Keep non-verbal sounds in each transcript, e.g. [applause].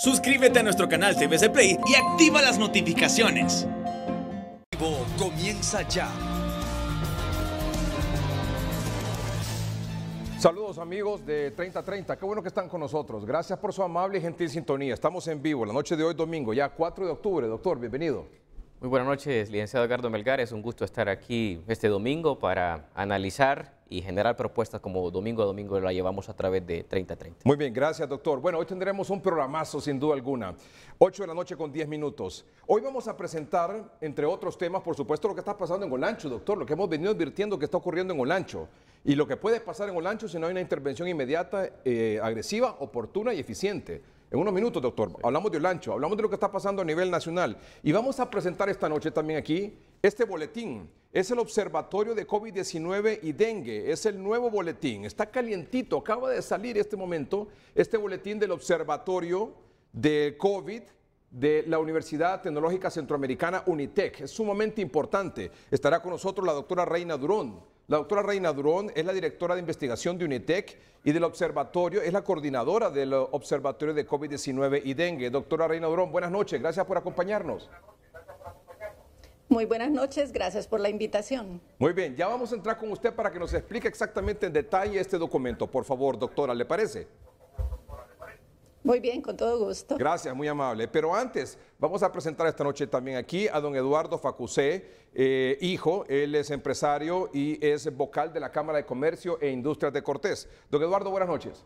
Suscríbete a nuestro canal TVC Play y activa las notificaciones. Vivo Comienza ya. Saludos amigos de 3030, qué bueno que están con nosotros. Gracias por su amable y gentil sintonía. Estamos en vivo la noche de hoy domingo, ya 4 de octubre. Doctor, bienvenido. Muy buenas noches, licenciado Edgardo Melgar. Es un gusto estar aquí este domingo para analizar y generar propuestas como domingo a domingo la llevamos a través de 3030. Muy bien, gracias doctor. Bueno, hoy tendremos un programazo sin duda alguna. 8 de la noche con 10 minutos. Hoy vamos a presentar, entre otros temas, por supuesto, lo que está pasando en Olancho, doctor, lo que hemos venido advirtiendo que está ocurriendo en Olancho y lo que puede pasar en Olancho si no hay una intervención inmediata, eh, agresiva, oportuna y eficiente en unos minutos, doctor. Hablamos de Olancho, hablamos de lo que está pasando a nivel nacional. Y vamos a presentar esta noche también aquí este boletín. Es el Observatorio de COVID-19 y Dengue. Es el nuevo boletín. Está calientito. Acaba de salir este momento este boletín del Observatorio de COVID de la Universidad Tecnológica Centroamericana UNITEC. Es sumamente importante. Estará con nosotros la doctora Reina Durón la doctora Reina Durón es la directora de investigación de UNITEC y del observatorio, es la coordinadora del eh, observatorio de COVID-19 y dengue. Doctora Reina Durón, buenas noches, gracias por acompañarnos. Muy buenas noches, gracias por la invitación. Muy bien, ya vamos a entrar con usted para que nos explique exactamente en detalle este documento. Por favor, doctora, ¿le parece? Muy bien, con todo gusto. Gracias, muy amable. Pero antes, Vamos a presentar esta noche también aquí a don Eduardo Facusé, eh, hijo, él es empresario y es vocal de la Cámara de Comercio e Industrias de Cortés. Don Eduardo, buenas noches.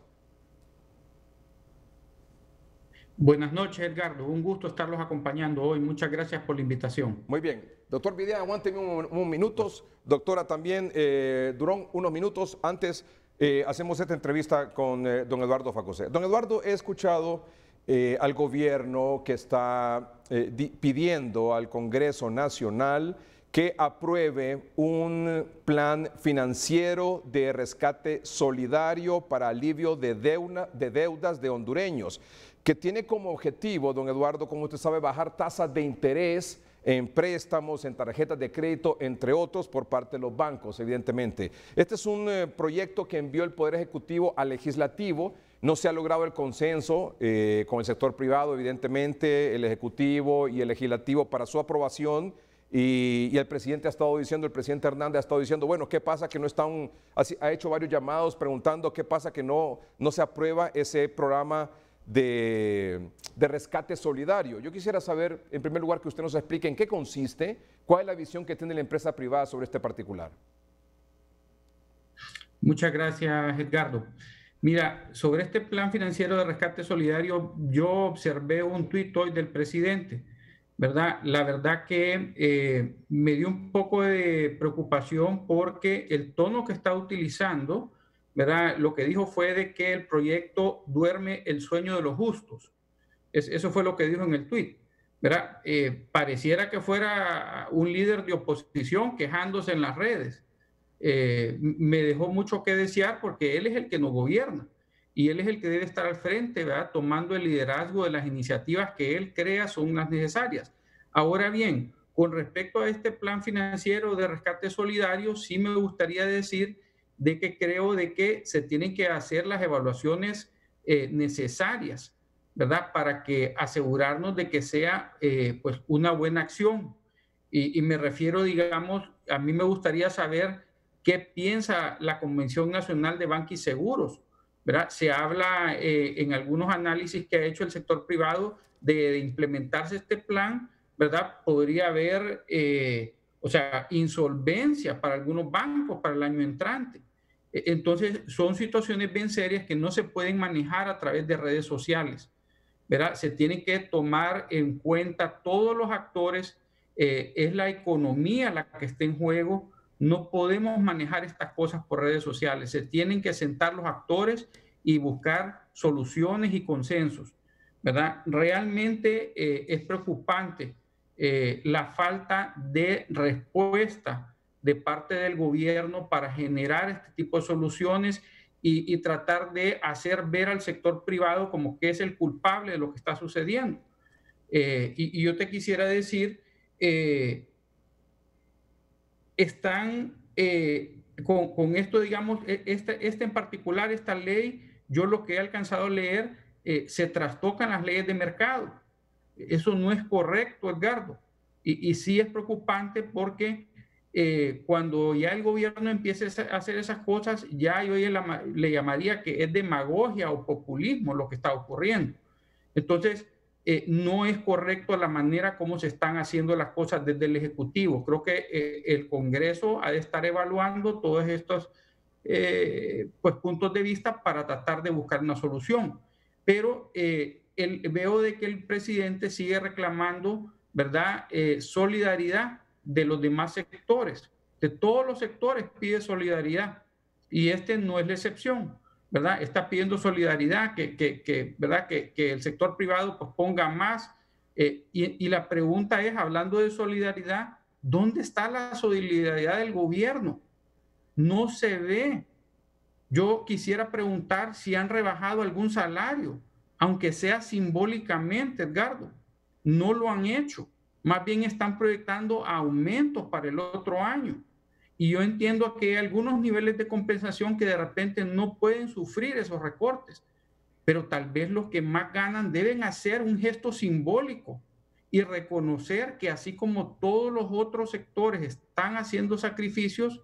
Buenas noches, Edgardo. Un gusto estarlos acompañando hoy. Muchas gracias por la invitación. Muy bien. Doctor Vidal, aguántenme unos minutos. Doctora también eh, Durón, unos minutos. Antes eh, hacemos esta entrevista con don Eduardo Facusé. Don Eduardo, he escuchado eh, al gobierno que está eh, pidiendo al Congreso Nacional que apruebe un plan financiero de rescate solidario para alivio de, deudas de hondureños, que tiene como objetivo, don Eduardo, como usted sabe, bajar tasas de interés en préstamos, en tarjetas de crédito, entre otros, por parte de los bancos, evidentemente. Este es un eh, proyecto que envió el Poder Ejecutivo al Legislativo no se ha logrado el consenso eh, con el sector privado, evidentemente, el Ejecutivo y el Legislativo para su aprobación. Y, el presidente ha estado diciendo, el presidente Hernández ha estado diciendo, bueno, ¿qué pasa que no están, ha hecho varios llamados preguntando qué pasa que no, no se aprueba ese programa de, de, rescate solidario? Yo quisiera saber, en primer lugar, que usted nos explique en qué consiste, cuál es la visión que tiene la empresa privada sobre este particular. Muchas gracias, Edgardo. Mira, sobre este plan financiero de rescate solidario, yo observé un tuit hoy del presidente, ¿verdad? La verdad que eh, me dio un poco de preocupación porque el tono que está utilizando, ¿verdad? Lo que dijo fue de que el proyecto duerme el sueño de los justos. eso fue lo que dijo en el tuit. ¿verdad? Eh, pareciera que fuera un líder de oposición quejándose en las redes. Eh, me dejó mucho que desear porque él es el que nos gobierna y él es el que debe estar al frente, ¿verdad? tomando el liderazgo de las iniciativas que él crea son las necesarias. Ahora bien, con respecto a este plan financiero de rescate solidario, sí me gustaría decir de que creo de que se tienen que hacer las evaluaciones eh, necesarias, ¿verdad? Para que asegurarnos de que sea eh, pues una buena acción. Y, y, me refiero, digamos, a mí me gustaría saber qué piensa la Convención Nacional de Bancos y Seguros. ¿verdad? Se habla eh, en algunos análisis que ha hecho el sector privado de, implementarse este plan, ¿verdad? Podría haber, eh, o sea, insolvencia para algunos bancos para el año entrante. E, entonces, son situaciones bien serias que no se pueden manejar a través de redes sociales. ¿verdad? Se tiene que tomar en cuenta todos los actores, eh, es la economía la que está en juego, no podemos manejar estas cosas por redes sociales. Se tienen que sentar los actores y buscar soluciones y consensos. ¿verdad? Realmente eh, es preocupante eh, la falta de respuesta de parte del gobierno para generar este tipo de soluciones y, tratar de hacer ver al sector privado como que es el culpable de lo que está sucediendo. Eh, y, yo te quisiera decir están eh, con, esto, digamos, este, este en particular, esta ley, yo lo que he alcanzado a leer, eh, se trastocan las leyes de mercado. Eso no es correcto, Edgardo. Y, y sí es preocupante porque eh, cuando ya el gobierno empiece a hacer esas cosas, ya yo le llamaría que es demagogia o populismo lo que está ocurriendo. Entonces, eh, no es correcto la manera como se están haciendo las cosas desde el Ejecutivo. Creo que eh, el Congreso ha de estar evaluando todos estos eh, pues, puntos de vista para tratar de buscar una solución. Pero el, veo de que el presidente sigue reclamando, ¿verdad?, solidaridad de los demás sectores. De todos los sectores pide solidaridad y este no es la excepción. ¿verdad? Está pidiendo solidaridad, que, ¿verdad? Que, el sector privado pues, ponga más. Eh, y, y, la pregunta es, hablando de solidaridad, ¿dónde está la solidaridad del gobierno? No se ve. Yo quisiera preguntar si han rebajado algún salario, aunque sea simbólicamente, Edgardo. No lo han hecho. Más bien están proyectando aumentos para el otro año. Y yo entiendo que hay algunos niveles de compensación que de repente no pueden sufrir esos recortes, pero tal vez los que más ganan deben hacer un gesto simbólico y reconocer que así como todos los otros sectores están haciendo sacrificios,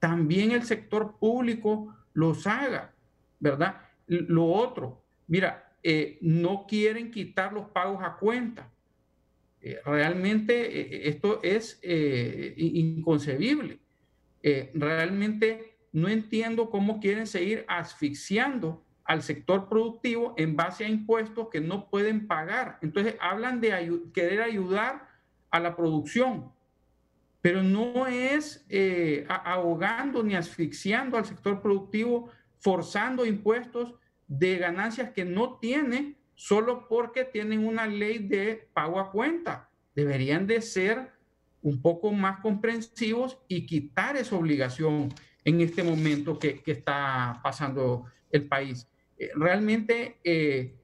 también el sector público los haga, ¿verdad? Lo otro, mira, eh, no quieren quitar los pagos a cuenta. Eh, realmente eh, esto es inconcebible. Eh, realmente no entiendo cómo quieren seguir asfixiando al sector productivo en base a impuestos que no pueden pagar. Entonces hablan de querer ayudar a la producción, pero no es eh, ahogando ni asfixiando al sector productivo, forzando impuestos de ganancias que no tiene solo porque tienen una ley de pago a cuenta. Deberían de ser un poco más comprensivos y quitar esa obligación en este momento que, está pasando el país. Eh, realmente eh,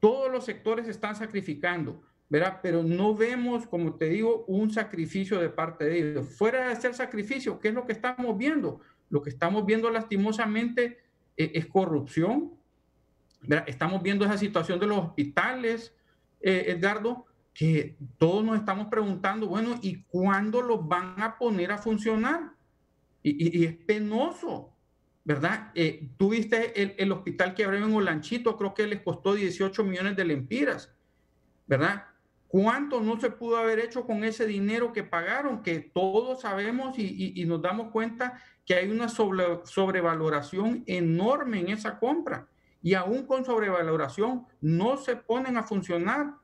todos los sectores están sacrificando, ¿verdad? Pero no vemos, como te digo, un sacrificio de parte de ellos. Fuera de hacer sacrificio, ¿qué es lo que estamos viendo? Lo que estamos viendo lastimosamente e, es corrupción. Estamos viendo esa situación de los hospitales, eh, Edgardo, que todos nos estamos preguntando, bueno, ¿y cuándo los van a poner a funcionar? Y, es penoso, ¿verdad? Eh, Tuviste el, el, hospital que abrió en Olanchito, creo que les costó 18 millones de lempiras, ¿verdad? ¿Cuánto no se pudo haber hecho con ese dinero que pagaron? Que todos sabemos y, y nos damos cuenta que hay una sobrevaloración enorme en esa compra. Y aún con sobrevaloración no se ponen a funcionar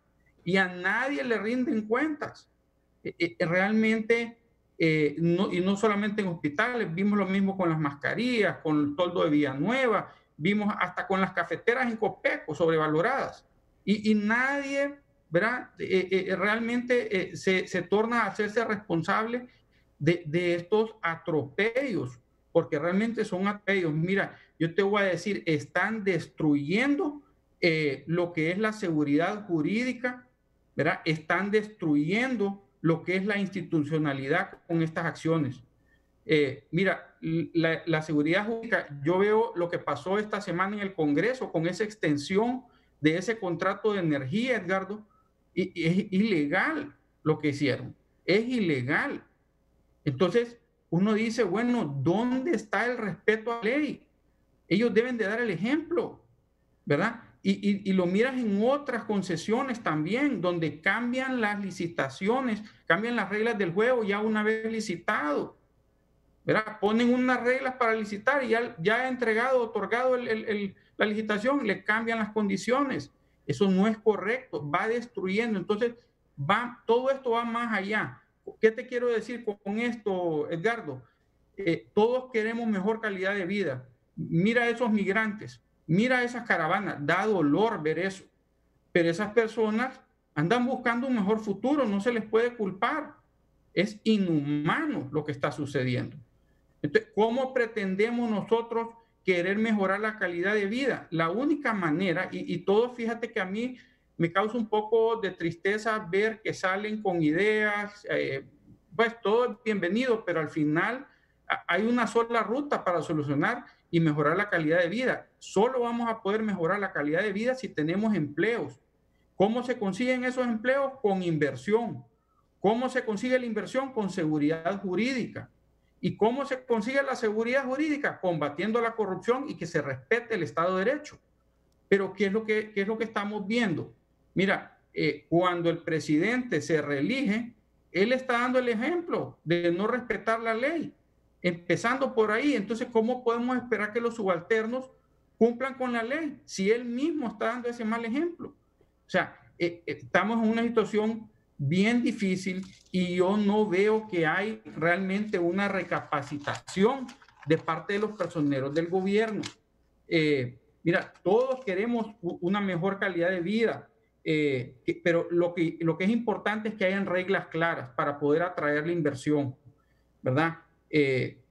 y a nadie le rinden cuentas. E, e, e, realmente, eh, y no solamente en hospitales, vimos lo mismo con las mascarillas, con el toldo de Villanueva, vimos hasta con las cafeteras en Copeco sobrevaloradas. Y, nadie ¿verdad? realmente eh, se, torna a hacerse responsable de, estos atropellos, porque realmente son atropellos. Mira, yo te voy a decir, están destruyendo eh, lo que es la seguridad jurídica ¿verdad? Están destruyendo lo que es la institucionalidad con estas acciones. Eh, mira, la, seguridad jurídica, yo veo lo que pasó esta semana en el Congreso con esa extensión de ese contrato de energía, Edgardo, es ilegal lo que hicieron, es ilegal. Entonces, uno dice, bueno, ¿dónde está el respeto a la ley? Ellos deben de dar el ejemplo, ¿verdad? Y, lo miras en otras concesiones también, donde cambian las licitaciones, cambian las reglas del juego ya una vez licitado. Ponen unas reglas para licitar y ya, ha entregado, otorgado la licitación, le cambian las condiciones. Eso no es correcto, va destruyendo. Entonces, va, todo esto va más allá. ¿Qué te quiero decir con esto, Edgardo? Eh, todos queremos mejor calidad de vida. Mira a esos migrantes mira esas caravanas, da dolor ver eso, pero esas personas andan buscando un mejor futuro, no se les puede culpar. Es inhumano lo que está sucediendo. Entonces, ¿cómo pretendemos nosotros querer mejorar la calidad de vida? La única manera, y, todo fíjate que a mí me causa un poco de tristeza ver que salen con ideas, eh, pues todo bienvenido, pero al final hay una sola ruta para solucionar y mejorar la calidad de vida. Solo vamos a poder mejorar la calidad de vida si tenemos empleos. ¿Cómo se consiguen esos empleos? Con inversión. ¿Cómo se consigue la inversión? Con seguridad jurídica. ¿Y cómo se consigue la seguridad jurídica? Combatiendo la corrupción y que se respete el Estado de Derecho. Pero ¿qué es lo que, es lo que estamos viendo? Mira, eh, cuando el presidente se reelige, él está dando el ejemplo de no respetar la ley empezando por ahí. Entonces, ¿cómo podemos esperar que los subalternos cumplan con la ley si él mismo está dando ese mal ejemplo? O sea, eh, eh, estamos en una situación bien difícil y yo no veo que hay realmente una recapacitación de parte de los personeros del gobierno. Eh, mira, todos queremos una mejor calidad de vida, pero lo que, lo que es importante es que hayan reglas claras para poder atraer la inversión, ¿verdad? Eh,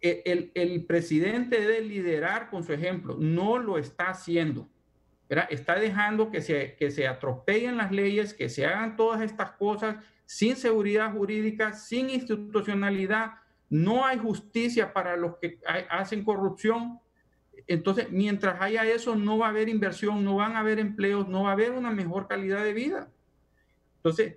e-, el, presidente debe liderar con su ejemplo, no lo está haciendo. Está dejando que se, que se atropellen las leyes, que se hagan todas estas cosas sin seguridad jurídica, sin institucionalidad, no hay justicia para los que hacen corrupción. Entonces, mientras haya eso, no va a haber inversión, no van a haber empleos, no va a haber una mejor calidad de vida. Entonces,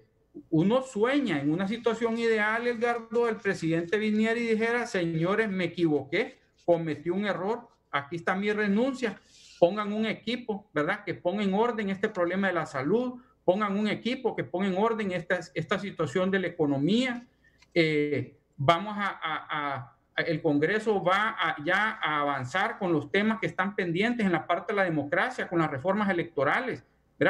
uno sueña en una situación ideal, Edgardo, el presidente y dijera, señores, me equivoqué, cometí un error, aquí está mi renuncia, pongan un equipo, ¿verdad? Que ponga en orden este problema de la salud, pongan un equipo que ponga en orden esta, esta situación de la economía. Eh, vamos a, el Congreso va ya a avanzar con los temas que están pendientes en la parte de la democracia, con las reformas electorales.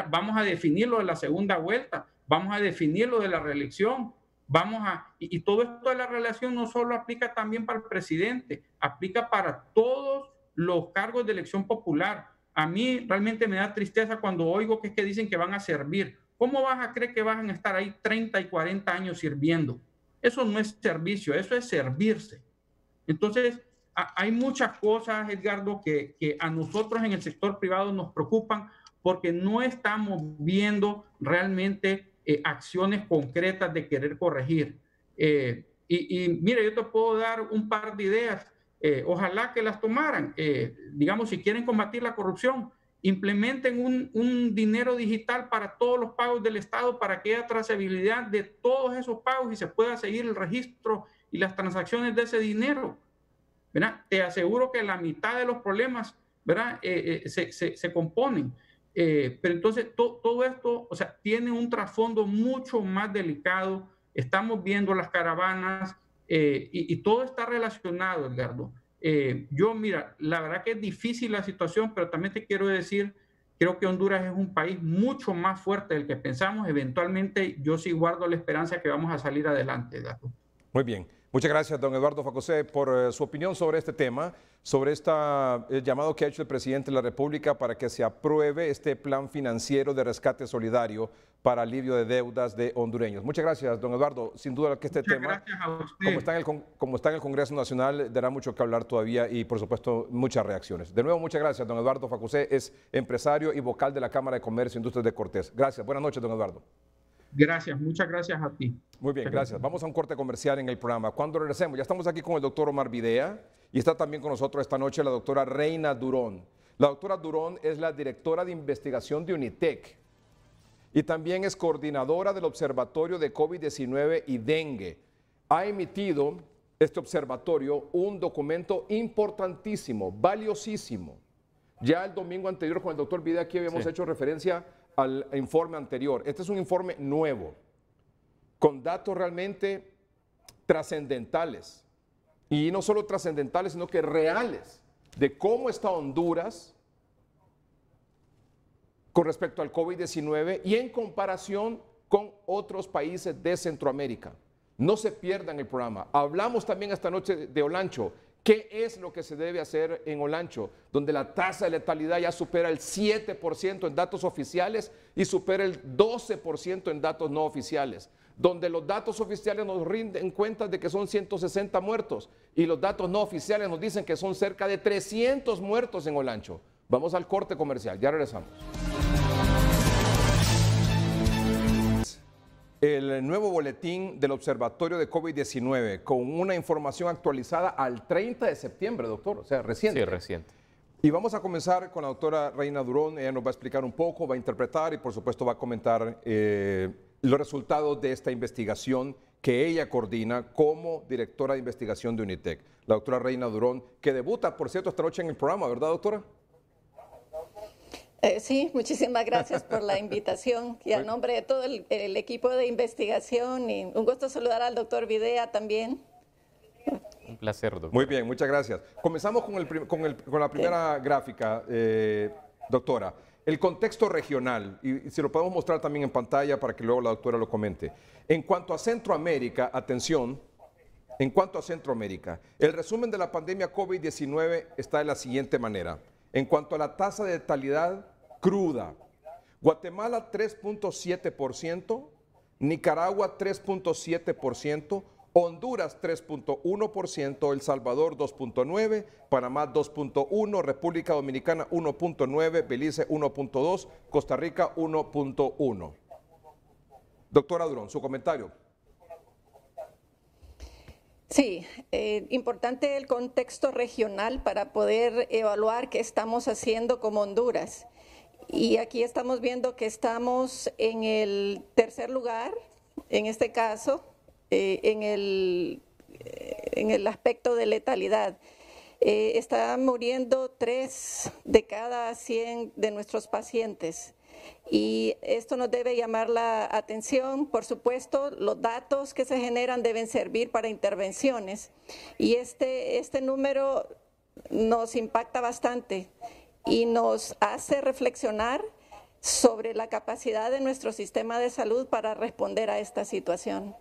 Vamos a definirlo en la segunda vuelta vamos a definir lo de la reelección, vamos a... Y, todo esto de la relación no solo aplica también para el presidente, aplica para todos los cargos de elección popular. A mí realmente me da tristeza cuando oigo que es que dicen que van a servir. ¿Cómo vas a creer que van a estar ahí 30 y 40 años sirviendo? Eso no es servicio, eso es servirse. Entonces, hay muchas cosas, Edgardo, que, que a nosotros en el sector privado nos preocupan porque no estamos viendo realmente eh, acciones concretas de querer corregir. Eh, y, mire, yo te puedo dar un par de ideas, eh, ojalá que las tomaran. digamos, si quieren combatir la corrupción, implementen un, un, dinero digital para todos los pagos del Estado, para que haya trazabilidad de todos esos pagos y se pueda seguir el registro y las transacciones de ese dinero. Te aseguro que la mitad de los problemas ¿verdad? Se, se, se componen. Eh, pero entonces todo esto, o sea, tiene un trasfondo mucho más delicado. Estamos viendo las caravanas eh, y, todo está relacionado, Edgardo. Eh, yo, mira, la verdad que es difícil la situación, pero también te quiero decir, creo que Honduras es un país mucho más fuerte del que pensamos. Eventualmente yo sí guardo la esperanza que vamos a salir adelante, Edgardo. Muy bien. Muchas gracias, don Eduardo Facosé, por eh, su opinión sobre este tema, sobre este llamado que ha hecho el presidente de la República para que se apruebe este plan financiero de rescate solidario para alivio de deudas de hondureños. Muchas gracias, don Eduardo. Sin duda que este tema, como está, en el, Congreso Nacional, dará mucho que hablar todavía y, por supuesto, muchas reacciones. De nuevo, muchas gracias, don Eduardo Facusé es empresario y vocal de la Cámara de Comercio e Industrias de Cortés. Gracias. Buenas noches, don Eduardo. Gracias, muchas gracias a ti. Muy bien, gracias. Vamos a un corte comercial en el programa. Cuando regresemos, ya estamos aquí con el doctor Omar Videa y está también con nosotros esta noche la doctora Reina Durón. La doctora Durón es la directora de investigación de UNITEC y también es coordinadora del Observatorio de COVID-19 y Dengue. Ha emitido este observatorio un documento importantísimo, valiosísimo. Ya el domingo anterior con el doctor Videa aquí habíamos hecho referencia al informe anterior. Este es un informe nuevo, con datos realmente trascendentales, y no solo trascendentales, sino que reales, de cómo está Honduras con respecto al COVID-19 y en comparación con otros países de Centroamérica. No se pierdan el programa. Hablamos también esta noche de Olancho, ¿Qué es lo que se debe hacer en Olancho, donde la tasa de letalidad ya supera el 7% en datos oficiales y supera el 12% en datos no oficiales? Donde los datos oficiales nos rinden cuenta de que son 160 muertos y los datos no oficiales nos dicen que son cerca de 300 muertos en Olancho. Vamos al corte comercial, ya regresamos. el nuevo boletín del Observatorio de COVID-19 con una información actualizada al 30 de septiembre, doctor, o sea, reciente. Sí, reciente. Y vamos a comenzar con la doctora Reina Durón, ella nos va a explicar un poco, va a interpretar y por supuesto va a comentar eh, los resultados de esta investigación que ella coordina como directora de investigación de UNITEC. La doctora Reina Durón, que debuta, por cierto, esta noche en el programa, ¿verdad, doctora? Eh, sí, muchísimas gracias por la invitación y a [laughs] nombre de todo el, equipo de investigación y un gusto saludar al doctor Videa también. Un placer, doctor. Muy bien, muchas gracias. Comenzamos con, el, con, el, con la primera gráfica, eh, doctora. El contexto regional, y, y si lo podemos mostrar también en pantalla para que luego la doctora lo comente. En cuanto a Centroamérica, atención, en cuanto a Centroamérica, el resumen de la pandemia COVID-19 está de la siguiente manera. En cuanto a la tasa de letalidad, cruda. Guatemala 3.7%, Nicaragua 3.7%, Honduras 3.1%, El Salvador 2.9%, Panamá 2.1%, República Dominicana 1.9%, Belice 1.2%, Costa Rica 1.1%. Doctora Durón, su comentario. Sí, eh, importante el contexto regional para poder evaluar qué estamos haciendo como Honduras. Y aquí estamos viendo que estamos en el tercer lugar, en este caso, eh, eh, en, el, aspecto de letalidad. Eh, están muriendo tres de cada 100 de nuestros pacientes. Y esto nos debe llamar la atención. Por supuesto, los datos que se generan deben servir para intervenciones. Y este, este número nos impacta bastante y nos hace reflexionar sobre la capacidad de nuestro sistema de salud para responder a esta situación.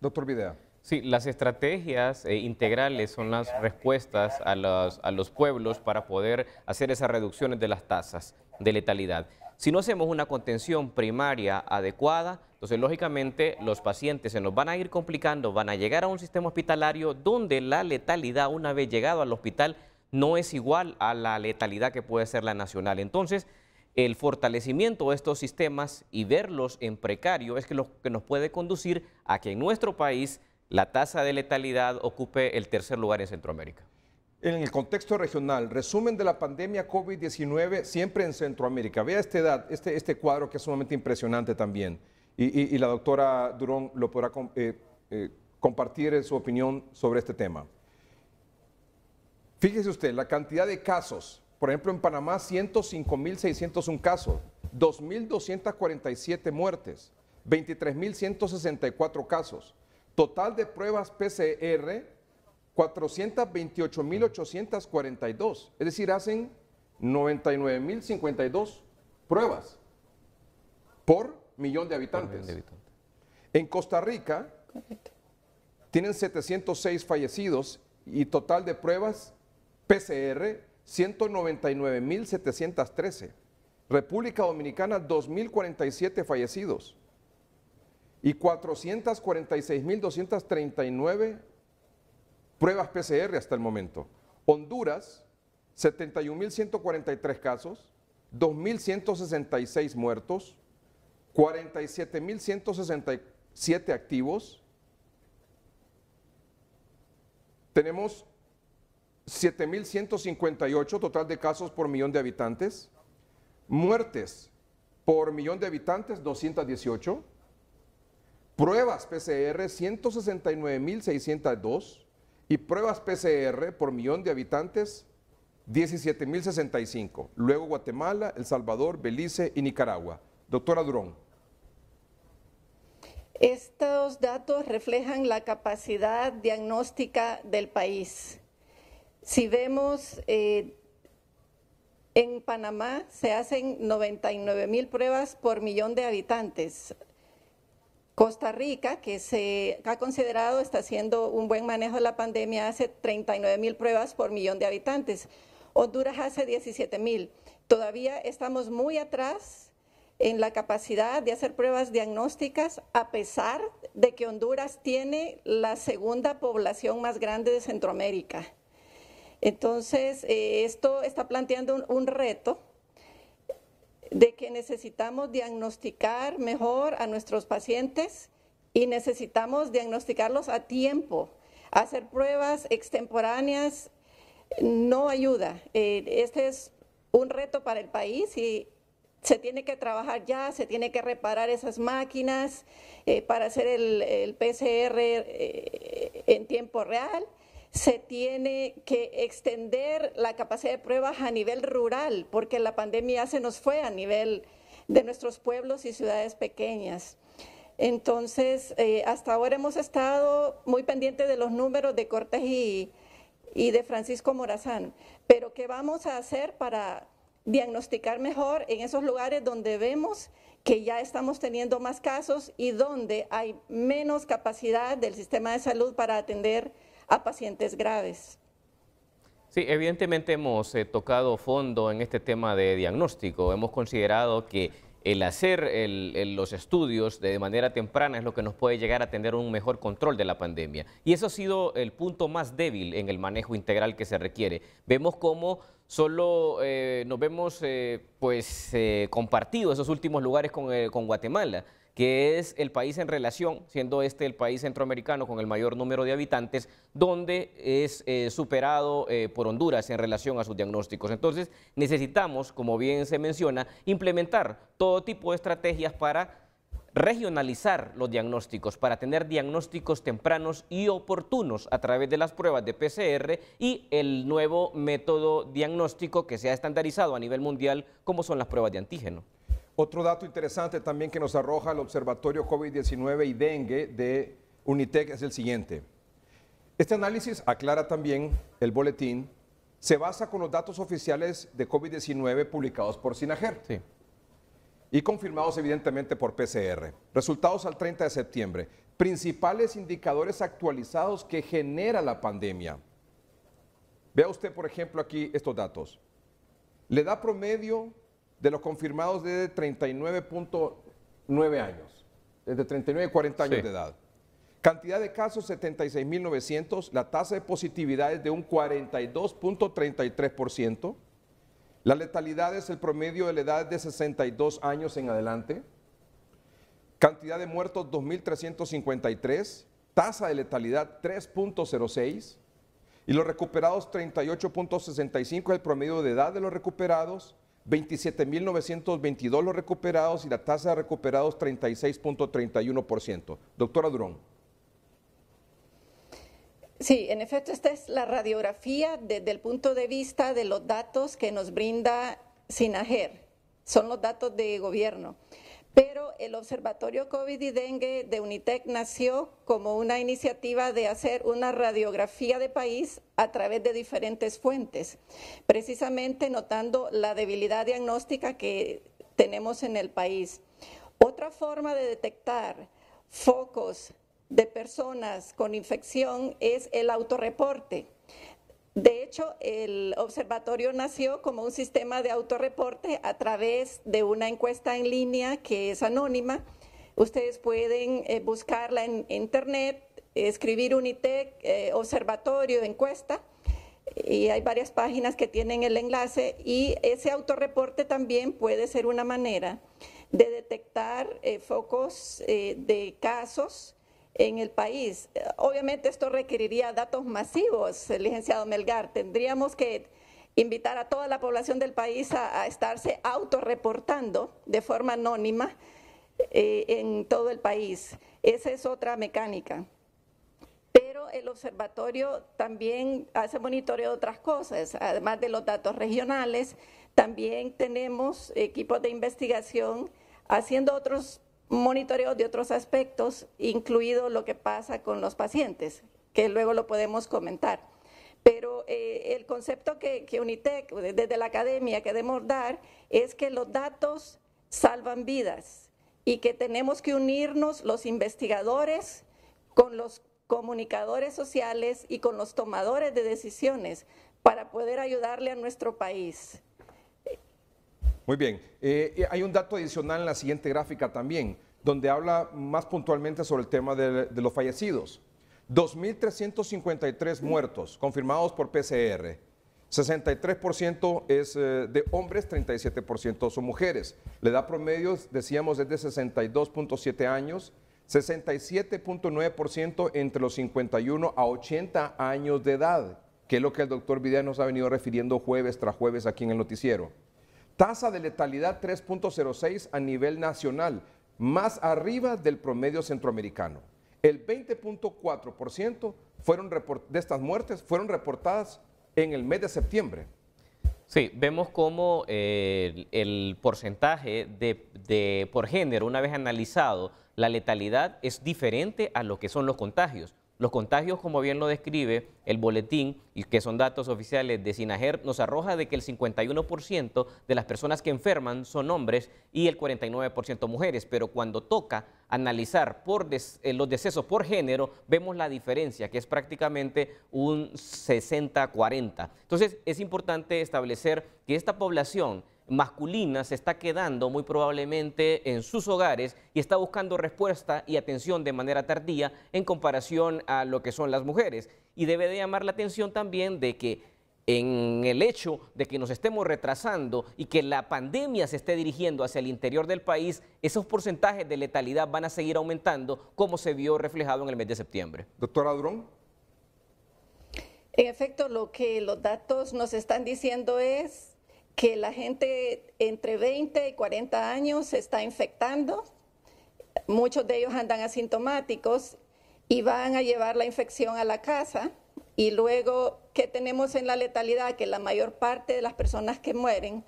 Doctor Videa. Sí, las estrategias eh, integrales son las respuestas a los, a los pueblos para poder hacer esas reducciones de las tasas de letalidad. Si no hacemos una contención primaria adecuada, entonces lógicamente los pacientes se nos van a ir complicando, van a llegar a un sistema hospitalario donde la letalidad una vez llegado al hospital no es igual a la letalidad que puede ser la nacional. Entonces, el fortalecimiento de estos sistemas y verlos en precario es que lo que nos puede conducir a que en nuestro país la tasa de letalidad ocupe el tercer lugar en Centroamérica. En el contexto regional, resumen de la pandemia COVID-19 siempre en Centroamérica. Vea edad, este, este cuadro que es sumamente impresionante también. Y, la doctora Durón lo podrá eh, eh, compartir su opinión sobre este tema. Fíjese usted, la cantidad de casos, por ejemplo, en Panamá 105.601 casos, 2.247 muertes, 23.164 casos. Total de pruebas PCR, 428.842. Es decir, hacen 99.052 pruebas por millón de habitantes. En Costa Rica tienen 706 fallecidos y total de pruebas PCR 199.713. República Dominicana 2.047 fallecidos y 446.239 pruebas PCR hasta el momento. Honduras 71.143 casos, 2.166 muertos, 47.167 activos. Tenemos 7.158 total de casos por millón de habitantes. Muertes por millón de habitantes, 218. Pruebas PCR, 169.602. Y pruebas PCR por millón de habitantes, 17.065. Luego Guatemala, El Salvador, Belice y Nicaragua. Doctora Durón. Estos datos reflejan la capacidad diagnóstica del país. Si vemos, eh, en Panamá se hacen 99 mil pruebas por millón de habitantes. Costa Rica, que se ha considerado está haciendo un buen manejo de la pandemia, hace 39 mil pruebas por millón de habitantes. Honduras hace 17 mil. Todavía estamos muy atrás en la capacidad de hacer pruebas diagnósticas, a pesar de que Honduras tiene la segunda población más grande de Centroamérica. Entonces, eh, esto está planteando un, reto de que necesitamos diagnosticar mejor a nuestros pacientes y necesitamos diagnosticarlos a tiempo. Hacer pruebas extemporáneas no ayuda. Eh, este es un reto para el país y se tiene que trabajar ya, se tiene que reparar esas máquinas eh, para hacer el PCR en tiempo real se tiene que extender la capacidad de pruebas a nivel rural, porque la pandemia se nos fue a nivel de nuestros pueblos y ciudades pequeñas. Entonces, eh, hasta ahora hemos estado muy pendientes de los números de Cortés y, y de Francisco Morazán, pero ¿qué vamos a hacer para diagnosticar mejor en esos lugares donde vemos que ya estamos teniendo más casos y donde hay menos capacidad del sistema de salud para atender a pacientes graves. Sí, evidentemente hemos eh, tocado fondo en este tema de diagnóstico. Hemos considerado que el hacer los estudios de manera temprana es lo que nos puede llegar a tener un mejor control de la pandemia. Y eso ha sido el punto más débil en el manejo integral que se requiere. Vemos cómo solo eh, nos vemos eh, pues, compartido esos últimos lugares con, con Guatemala que es el país en relación, siendo este el país centroamericano con el mayor número de habitantes, donde es eh, superado eh, por Honduras en relación a sus diagnósticos. Entonces, necesitamos, como bien se menciona, implementar todo tipo de estrategias para regionalizar los diagnósticos para tener diagnósticos tempranos y oportunos a través de las pruebas de PCR y el nuevo método diagnóstico que se ha estandarizado a nivel mundial como son las pruebas de antígeno. Otro dato interesante también que nos arroja el Observatorio COVID-19 y dengue de UNITEC es el siguiente. Este análisis, aclara también el boletín, se basa con los datos oficiales de COVID-19 publicados por SINAGER y confirmados evidentemente por PCR. Resultados al 30 de septiembre. Principales indicadores actualizados que genera la pandemia. Vea usted, por ejemplo, aquí estos datos. Le da promedio de los confirmados de 39.9 años, desde 39 a 40 años de edad. Cantidad de casos 76.900, la tasa de positividad es de un 42.33%, la letalidad es el promedio de la edad de 62 años en adelante, cantidad de muertos 2.353, tasa de letalidad 3.06 y los recuperados 38.65 es el promedio de edad de los recuperados 27.922 los recuperados y la tasa de recuperados 36.31%. Doctora Durón. Sí, en efecto, esta es la radiografía desde el punto de vista de los datos que nos brinda Sinajer, Son los datos de gobierno pero el Observatorio COVID y Dengue de UNITEC nació como una iniciativa de hacer una radiografía de país a través de diferentes fuentes, precisamente notando la debilidad diagnóstica que tenemos en el país. Otra forma de detectar focos de personas con infección es el autorreporte de hecho, el observatorio nació como un sistema de autorreporte a través de una encuesta en línea que es anónima. Ustedes pueden eh, buscarla en internet, escribir Unitec, eh, observatorio, encuesta, y hay varias páginas que tienen el enlace y ese autorreporte también puede ser una manera de detectar eh, focos de casos en el país. Eh, obviamente esto requeriría datos masivos, licenciado Melgar. Tendríamos que invitar a toda la población del país a, a estarse autorreportando de forma anónima eh, en todo el país. Esa es otra mecánica. Pero el observatorio también hace monitoreo de otras cosas, además de los datos regionales, también tenemos equipos de investigación haciendo otros monitoreo de otros aspectos, incluido lo que pasa con los pacientes, que luego lo podemos comentar. Pero eh, el concepto que, que, UNITEC, desde la academia, queremos dar es que los datos salvan vidas y que tenemos que unirnos los investigadores con los comunicadores sociales y con los tomadores de decisiones para poder ayudarle a nuestro país. Muy bien. Eh, hay un dato adicional en la siguiente gráfica también, donde habla más puntualmente sobre el tema de, los fallecidos. 2.353 muertos confirmados por PCR. 63% es eh, de hombres, 37% son mujeres. La edad promedio, decíamos, es de 62.7 años, 67.9% entre los 51 a 80 años de edad, que es lo que el doctor Vidal nos ha venido refiriendo jueves tras jueves aquí en el noticiero. Tasa de letalidad 3.06 a nivel nacional, más arriba del promedio centroamericano. El 20.4% de estas muertes fueron reportadas en el mes de septiembre. Sí, vemos cómo eh, el, porcentaje de, por género, una vez analizado, la letalidad es diferente a lo que son los contagios. Los contagios, como bien lo describe el boletín, y que son datos oficiales de Sinajer, nos arroja de que el 51% de las personas que enferman son hombres y el 49% mujeres, pero cuando toca analizar eh, los decesos por género, vemos la diferencia, que es prácticamente un 60-40. Entonces, es importante establecer que esta población masculina se está quedando muy probablemente en sus hogares y está buscando respuesta y atención de manera tardía en comparación a lo que son las mujeres. Y debe de llamar la atención también de que en el hecho de que nos estemos retrasando y que la pandemia se esté dirigiendo hacia el interior del país, esos porcentajes de letalidad van a seguir aumentando como se vio reflejado en el mes de septiembre. Doctora Durón. En efecto, lo que los datos nos están diciendo es que la gente entre 20 y 40 años se está infectando, muchos de ellos andan asintomáticos y van a llevar la infección a la casa. Y luego, ¿qué tenemos en la letalidad? Que la mayor parte de las personas que mueren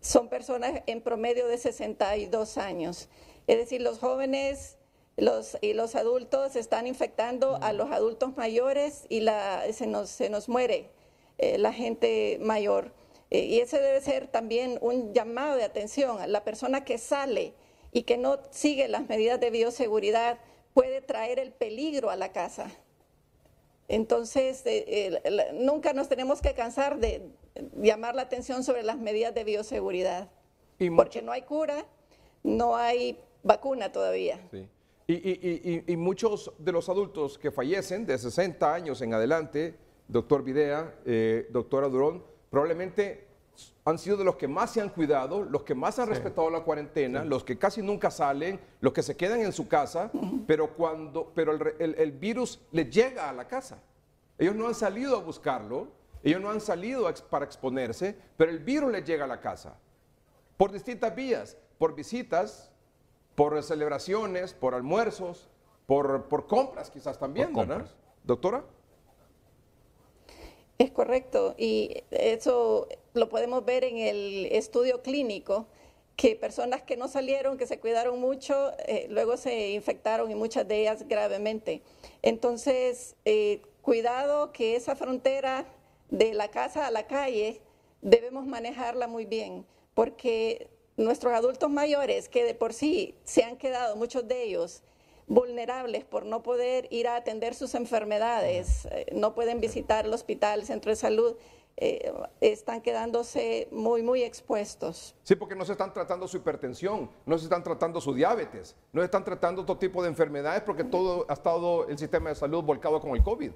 son personas en promedio de 62 años. Es decir, los jóvenes y los adultos están infectando a los adultos mayores y la, se, nos, muere eh, la gente mayor. Eh, y ese debe ser también un llamado de atención. La persona que sale y que no sigue las medidas de bioseguridad puede traer el peligro a la casa. Entonces, eh, nunca nos tenemos que cansar de llamar la atención sobre las medidas de bioseguridad. porque no hay cura, no hay vacuna todavía. Y, y, muchos de los adultos que fallecen de 60 años en adelante, doctor Videa, doctor eh, doctora Durón, probablemente han sido de los que más se han cuidado, los que más han respetado la cuarentena, los que casi nunca salen, los que se quedan en su casa, pero cuando pero el, virus les llega a la casa. Ellos no han salido a buscarlo, ellos no han salido para exponerse, pero el virus les llega a la casa. Por distintas vías, por visitas, por celebraciones, por almuerzos, por, por compras quizás también, por Doctora. Es correcto, y eso lo podemos ver en el estudio clínico, que personas que no salieron, que se cuidaron mucho, eh, luego se infectaron y muchas de ellas gravemente. Entonces, eh, cuidado que esa frontera de la casa a la calle debemos manejarla muy bien, porque nuestros adultos mayores, que de por sí se han quedado, muchos de ellos, vulnerables por no poder ir a atender sus enfermedades, eh, no pueden visitar el hospital, el centro de salud. Eh, están quedándose muy, muy expuestos. Sí, porque no se están tratando su hipertensión, no se están tratando su diabetes, no se están tratando otro tipo de enfermedades porque todo ha estado el sistema de salud volcado con el COVID.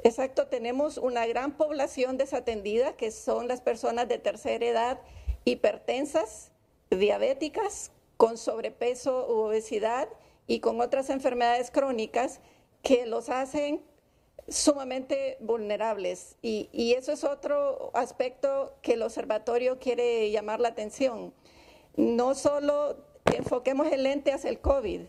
Exacto, tenemos una gran población desatendida que son las personas de tercera edad hipertensas, diabéticas, con sobrepeso u obesidad y con otras enfermedades crónicas que los hacen sumamente vulnerables. Y, eso es otro aspecto que el observatorio quiere llamar la atención. No solo enfoquemos el lente hacia el COVID,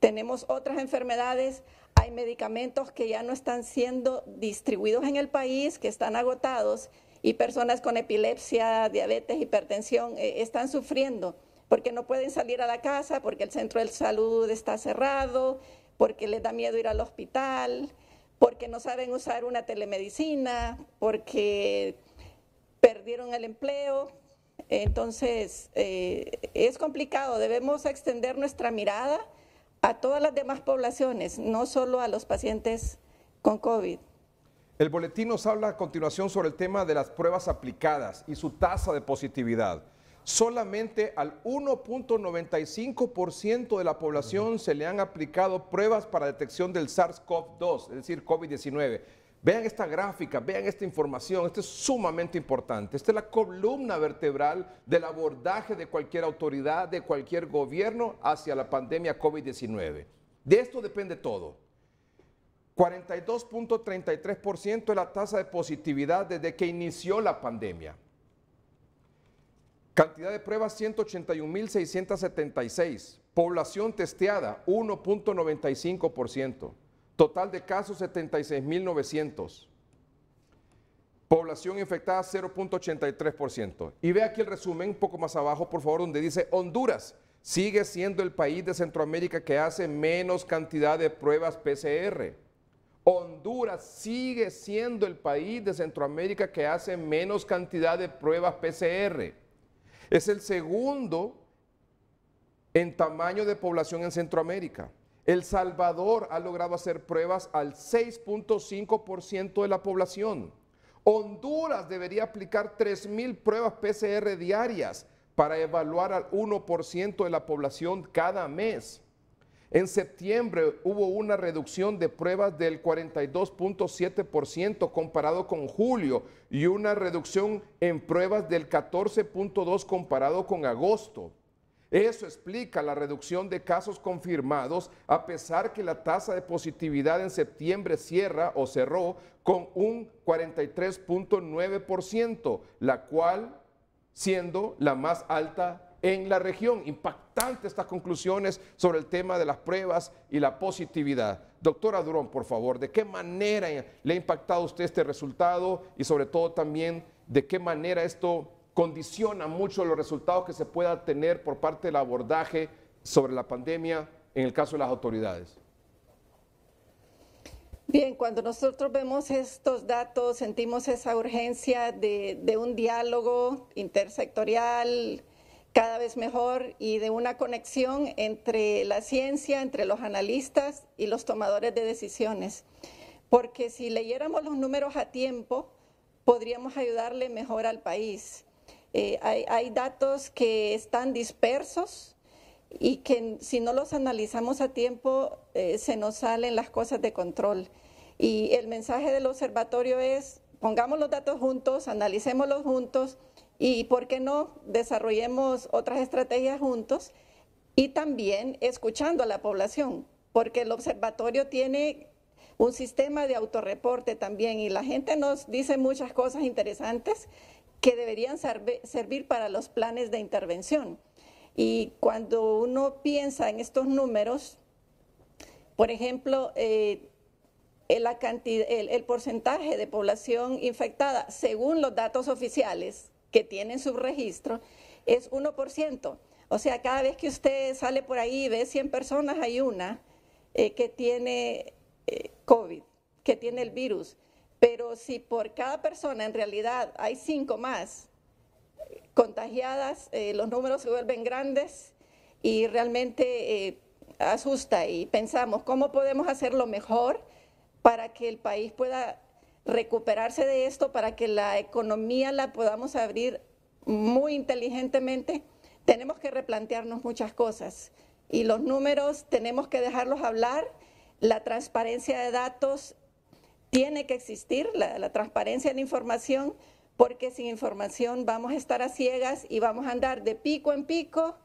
tenemos otras enfermedades, hay medicamentos que ya no están siendo distribuidos en el país, que están agotados, y personas con epilepsia, diabetes, hipertensión eh, están sufriendo porque no pueden salir a la casa, porque el centro de salud está cerrado, porque les da miedo ir al hospital, porque no saben usar una telemedicina, porque perdieron el empleo. Entonces, eh, es complicado, debemos extender nuestra mirada a todas las demás poblaciones, no solo a los pacientes con COVID. El boletín nos habla a continuación sobre el tema de las pruebas aplicadas y su tasa de positividad solamente al 1.95% de la población se le han aplicado pruebas para detección del SARS-CoV-2, es decir, COVID-19. Vean esta gráfica, vean esta información, esto es sumamente importante. Esta es la columna vertebral del abordaje de cualquier autoridad, de cualquier gobierno hacia la pandemia COVID-19. De esto depende todo. 42.33% es la tasa de positividad desde que inició la pandemia. Cantidad de pruebas 181.676. Población testeada 1.95%. Total de casos 76.900. Población infectada 0.83%. Y ve aquí el resumen un poco más abajo, por favor, donde dice Honduras sigue siendo el país de Centroamérica que hace menos cantidad de pruebas PCR. Honduras sigue siendo el país de Centroamérica que hace menos cantidad de pruebas PCR. Es el segundo en tamaño de población en Centroamérica. El Salvador ha logrado hacer pruebas al 6.5% de la población. Honduras debería aplicar 3.000 pruebas PCR diarias para evaluar al 1% de la población cada mes. En septiembre hubo una reducción de pruebas del 42.7% comparado con julio y una reducción en pruebas del 14.2% comparado con agosto. Eso explica la reducción de casos confirmados a pesar que la tasa de positividad en septiembre cierra o cerró con un 43.9%, la cual siendo la más alta en la región. Impactante estas conclusiones sobre el tema de las pruebas y la positividad. Doctora Durón, por favor, ¿de qué manera le ha impactado a usted este resultado y sobre todo también de qué manera esto condiciona mucho los resultados que se pueda tener por parte del abordaje sobre la pandemia en el caso de las autoridades? Bien, cuando nosotros vemos estos datos, sentimos esa urgencia de un diálogo intersectorial, cada vez mejor y de una conexión entre la ciencia, entre los analistas y los tomadores de decisiones. Porque si leyéramos los números a tiempo, podríamos ayudarle mejor al país. Eh, hay, datos que están dispersos y que si no los analizamos a tiempo, eh, se nos salen las cosas de control. Y el mensaje del observatorio es, pongamos los datos juntos, analicémoslos juntos y por qué no desarrollemos otras estrategias juntos y también escuchando a la población, porque el observatorio tiene un sistema de autorreporte también y la gente nos dice muchas cosas interesantes que deberían servir para los planes de intervención. Y cuando uno piensa en estos números, por ejemplo, eh, cantidad, el, el porcentaje de población infectada, según los datos oficiales, que tienen su registro es 1%. O sea, cada vez que usted sale por ahí y ve 100 personas, hay una eh, que tiene eh, COVID, que tiene el virus. Pero si por cada persona en realidad hay cinco más contagiadas, eh, los números se vuelven grandes y realmente asusta y pensamos cómo podemos hacer lo mejor para que el país pueda recuperarse de esto para que la economía la podamos abrir muy inteligentemente, tenemos que replantearnos muchas cosas. Y los números tenemos que dejarlos hablar. La transparencia de datos tiene que existir, la, transparencia de la información, porque sin información vamos a estar a ciegas y vamos a andar de pico en pico,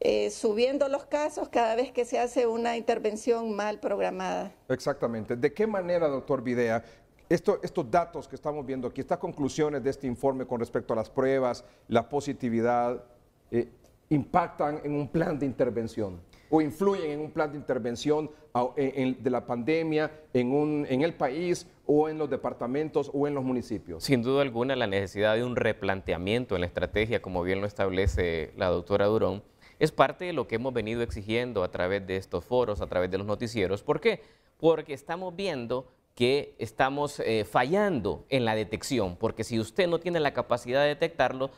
eh, subiendo los casos cada vez que se hace una intervención mal programada. Exactamente. ¿De qué manera, doctor Videa, estos datos que estamos viendo aquí, estas conclusiones de este informe con respecto a las pruebas, la positividad, eh, impactan en un plan de intervención o influyen en un plan de intervención de la pandemia en, un, en el país o en los departamentos o en los municipios? Sin duda alguna, la necesidad de un replanteamiento en la estrategia, como bien lo establece la doctora Durón, es parte de lo que hemos venido exigiendo a través de estos foros, a través de los noticieros. ¿Por qué? Porque estamos viendo que estamos eh, fallando en la detección, porque si usted no tiene la capacidad de detectarlo,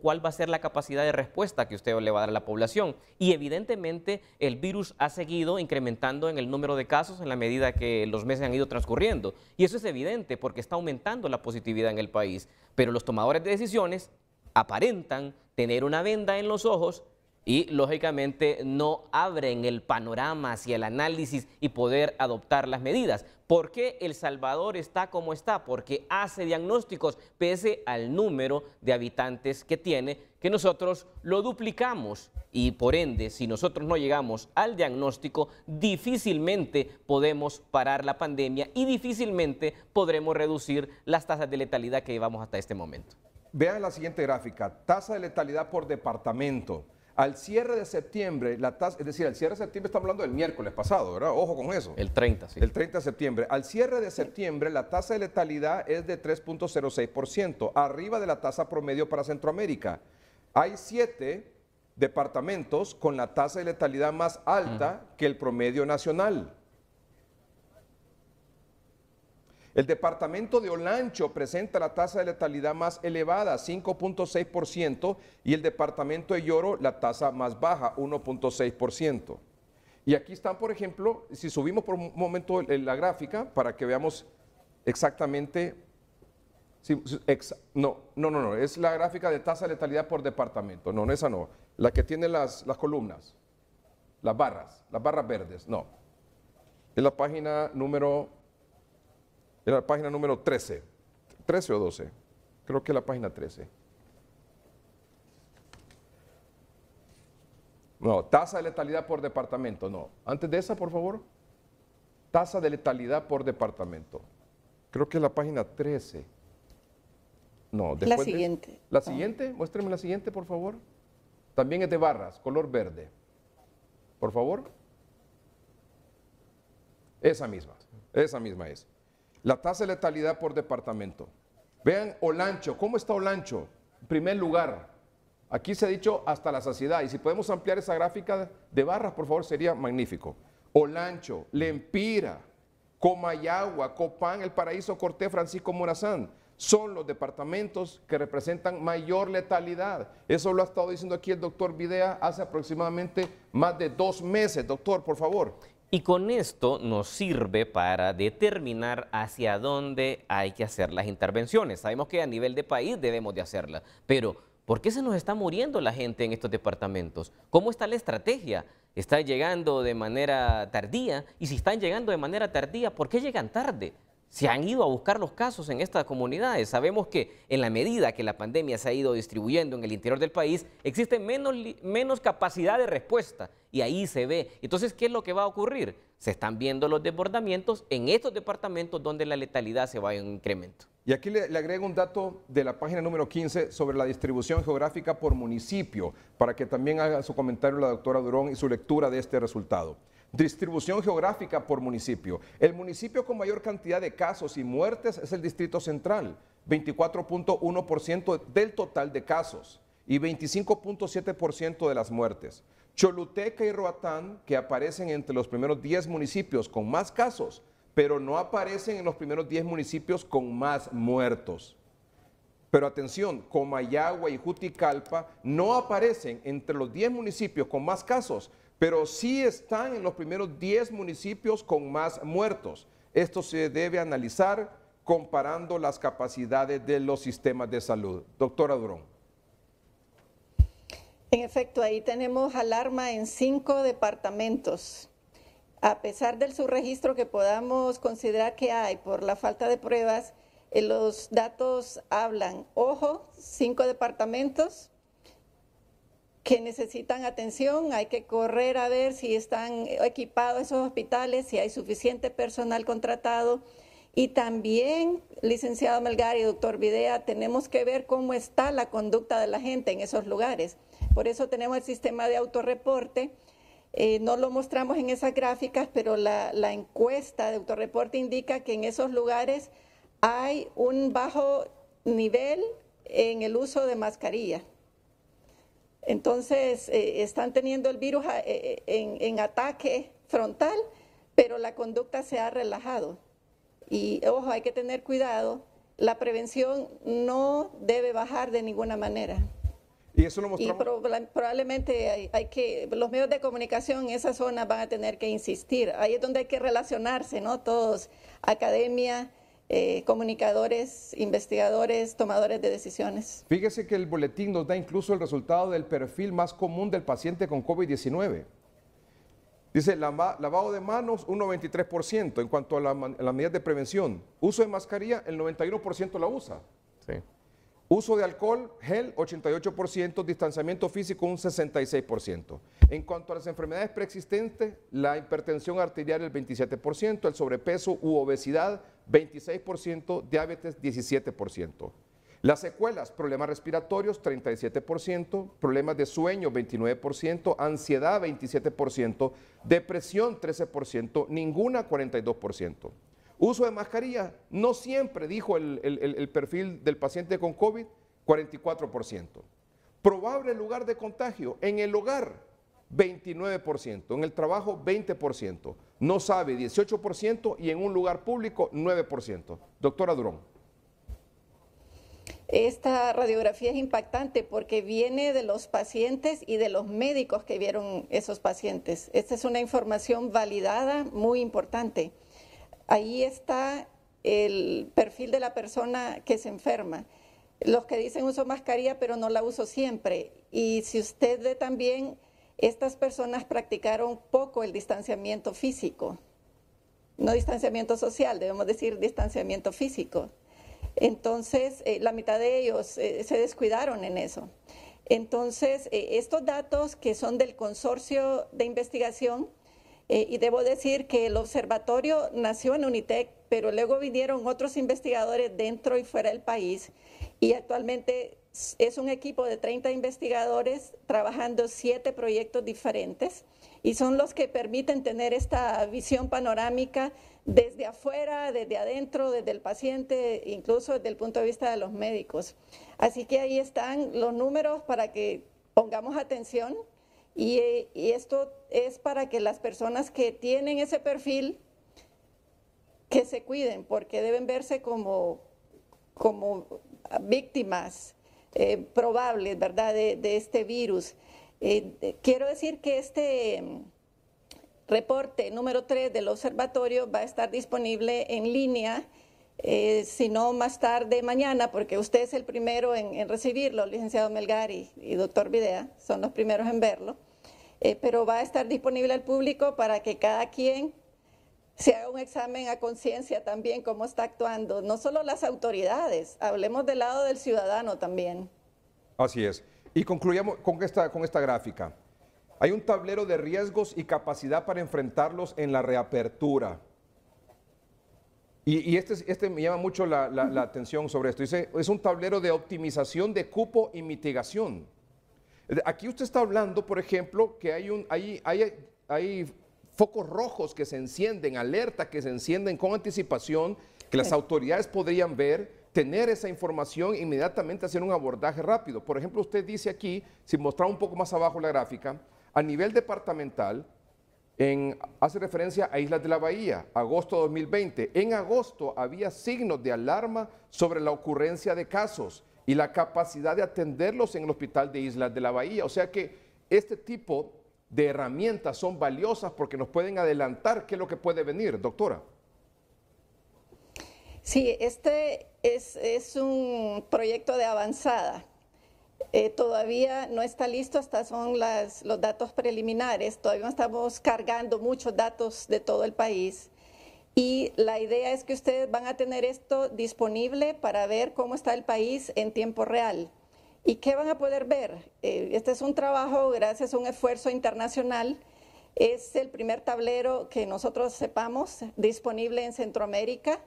¿cuál va a ser la capacidad de respuesta que usted le va a dar a la población? Y evidentemente el virus ha seguido incrementando en el número de casos en la medida que los meses han ido transcurriendo. Y eso es evidente porque está aumentando la positividad en el país, pero los tomadores de decisiones aparentan tener una venda en los ojos y lógicamente no abren el panorama hacia el análisis y poder adoptar las medidas. ¿Por qué El Salvador está como está? Porque hace diagnósticos pese al número de habitantes que tiene, que nosotros lo duplicamos y por ende, si nosotros no llegamos al diagnóstico, difícilmente podemos parar la pandemia y difícilmente podremos reducir las tasas de letalidad que llevamos hasta este momento. Vean la siguiente gráfica, tasa de letalidad por departamento. Al cierre de septiembre, la tasa, es decir, al cierre de septiembre estamos hablando del miércoles pasado, ¿verdad? Ojo con eso. El 30, sí. El 30 de septiembre. Al cierre de septiembre, la tasa de letalidad es de 3.06%, arriba de la tasa promedio para Centroamérica. Hay siete departamentos con la tasa de letalidad más alta que el promedio nacional. El departamento de Olancho presenta la tasa de letalidad más elevada, 5.6%, y el departamento de Lloro la tasa más baja, 1.6%. Y aquí están, por ejemplo, si subimos por un momento la gráfica para que veamos exactamente, no, no, no, no, es la gráfica de tasa de letalidad por departamento, no, no esa no, la que tiene las, las columnas, las barras, las barras verdes, no. Es la página número en la página número 13, 13 o 12, creo que es la página 13. No, tasa de letalidad por departamento, no. Antes de esa, por favor, tasa de letalidad por departamento. Creo que es la página 13. No, después La siguiente. la ah. siguiente, la siguiente, por favor. También es de barras, color verde. Por favor. Esa misma, esa misma es. La tasa de letalidad por departamento. Vean Olancho, ¿cómo está Olancho? En primer lugar, aquí se ha dicho hasta la saciedad, y si podemos ampliar esa gráfica de barras, por favor, sería magnífico. Olancho, Lempira, Comayagua, Copán, El Paraíso, Cortés, Francisco Morazán, son los departamentos que representan mayor letalidad. Eso lo ha estado diciendo aquí el doctor Videa hace aproximadamente más de dos meses. Doctor, por favor. Y con esto nos sirve para determinar hacia dónde hay que hacer las intervenciones. Sabemos que a nivel de país debemos de hacerlas, pero ¿por qué se nos está muriendo la gente en estos departamentos? ¿Cómo está la estrategia? ¿Está llegando de manera tardía? Y si están llegando de manera tardía, ¿por qué llegan tarde? se han ido a buscar los casos en estas comunidades. Sabemos que en la medida que la pandemia se ha ido distribuyendo en el interior del país, existe menos, menos capacidad de respuesta y ahí se ve. Entonces, ¿qué es lo que va a ocurrir? Se están viendo los desbordamientos en estos departamentos donde la letalidad se va en incremento. Y aquí le, le, agrego un dato de la página número 15 sobre la distribución geográfica por municipio, para que también haga su comentario la doctora Durón y su lectura de este resultado. Distribución geográfica por municipio. El municipio con mayor cantidad de casos y muertes es el Distrito Central, 24.1% del total de casos y 25.7% de las muertes. Choluteca y Roatán, que aparecen entre los primeros 10 municipios con más casos, pero no aparecen en los primeros 10 municipios con más muertos. Pero atención, Comayagua y Juticalpa no aparecen entre los 10 municipios con más casos, pero sí están en los primeros 10 municipios con más muertos. Esto se debe analizar comparando las capacidades de los sistemas de salud. Doctora Durón. En efecto, ahí tenemos alarma en cinco departamentos. A pesar del subregistro que podamos considerar que hay por la falta de pruebas, eh, los datos hablan, ojo, cinco departamentos que necesitan atención, hay que correr a ver si están equipados esos hospitales, si hay suficiente personal contratado. Y también, licenciado Melgar y doctor Videa, tenemos que ver cómo está la conducta de la gente en esos lugares. Por eso tenemos el sistema de autorreporte. Eh, no lo mostramos en esas gráficas, pero la, la encuesta de autorreporte indica que en esos lugares hay un bajo nivel en el uso de mascarilla. Entonces, eh, están teniendo el virus eh, eh, en, ataque frontal, pero la conducta se ha relajado. Y ojo, hay que tener cuidado, la prevención no debe bajar de ninguna manera. Y eso lo mostramos. Y probablemente hay, que, los medios de comunicación en esa zona van a tener que insistir. Ahí es donde hay que relacionarse, ¿no? Todos, academia, eh, comunicadores, investigadores, tomadores de decisiones. Fíjese que el boletín nos da incluso el resultado del perfil más común del paciente con COVID-19. Dice, lavado de manos, un 93% en cuanto a las medidas de prevención. Uso de mascarilla, el 91% la usa. Uso de alcohol, gel, 88%, distanciamiento físico, un 66%. En cuanto a las enfermedades preexistentes, la hipertensión arterial, el 27%, el sobrepeso u obesidad, 26%, diabetes 17%. Las secuelas, problemas respiratorios 37%, problemas de sueño 29%, ansiedad 27%, depresión 13%, ninguna 42%. Uso de mascarilla, no siempre, dijo el, perfil del paciente con COVID, 44%. Probable lugar de contagio, en el hogar 29%, en el trabajo 20%, no sabe 18% y en un lugar público 9%. Doctora Durón. Esta radiografía es impactante porque viene de los pacientes y de los médicos que vieron esos pacientes. Esta es una información validada muy importante. Ahí está el perfil de la persona que se enferma los que dicen uso mascarilla pero no la uso siempre. Y si usted ve también estas personas practicaron poco el distanciamiento físico, no distanciamiento social, debemos decir distanciamiento físico. Entonces, eh, la mitad de ellos eh, se descuidaron en eso. Entonces, eh, estos datos que son del consorcio de investigación, y debo decir que el observatorio nació en UNITEC, pero luego vinieron otros investigadores dentro y fuera del país, y actualmente es un equipo de 30 investigadores trabajando siete proyectos diferentes y son los que permiten tener esta visión panorámica desde afuera, desde adentro, desde el paciente, incluso desde el punto de vista de los médicos. Así que ahí están los números para que pongamos atención y, esto es para que las personas que tienen ese perfil que se cuiden porque deben verse como, como víctimas eh, probables, ¿verdad?, de, este virus. Eh, quiero decir que este mm, reporte número 3 del observatorio va a estar disponible en línea, eh, si no más tarde mañana, porque usted es el primero en, recibirlo, licenciado Melgar y, doctor Videa, son los primeros en verlo, pero va a estar disponible al público para que cada quien se haga un examen a conciencia también cómo está actuando, no solo las autoridades, hablemos del lado del ciudadano también. Así es. Y concluyamos con esta, con esta gráfica. Hay un tablero de riesgos y capacidad para enfrentarlos en la reapertura. Y, este, este, me llama mucho la, atención sobre esto. Dice, es un tablero de optimización de cupo y mitigación. Aquí usted está hablando, por ejemplo, que hay, un, hay, hay, hay focos rojos que se encienden, alertas que se encienden con anticipación, que las autoridades podrían ver, tener esa información, e inmediatamente hacer un abordaje rápido. Por ejemplo, usted dice aquí, si mostrar un poco más abajo la gráfica, a nivel departamental, hace referencia a Islas de la Bahía, agosto 2020. En agosto había signos de alarma sobre la ocurrencia de casos y la capacidad de atenderlos en el hospital de Islas de la Bahía. O sea que este tipo de herramientas son valiosas porque nos pueden adelantar qué es lo que puede venir, doctora. Sí, este es, un proyecto de avanzada. Eh, todavía no está listo, hasta son los datos preliminares, todavía estamos cargando muchos datos de todo el país. Y la idea es que ustedes van a tener esto disponible para ver cómo está el país en tiempo real. ¿Y qué van a poder ver? Eh, este es un trabajo gracias a un esfuerzo internacional. Es el primer tablero que nosotros sepamos disponible en Centroamérica.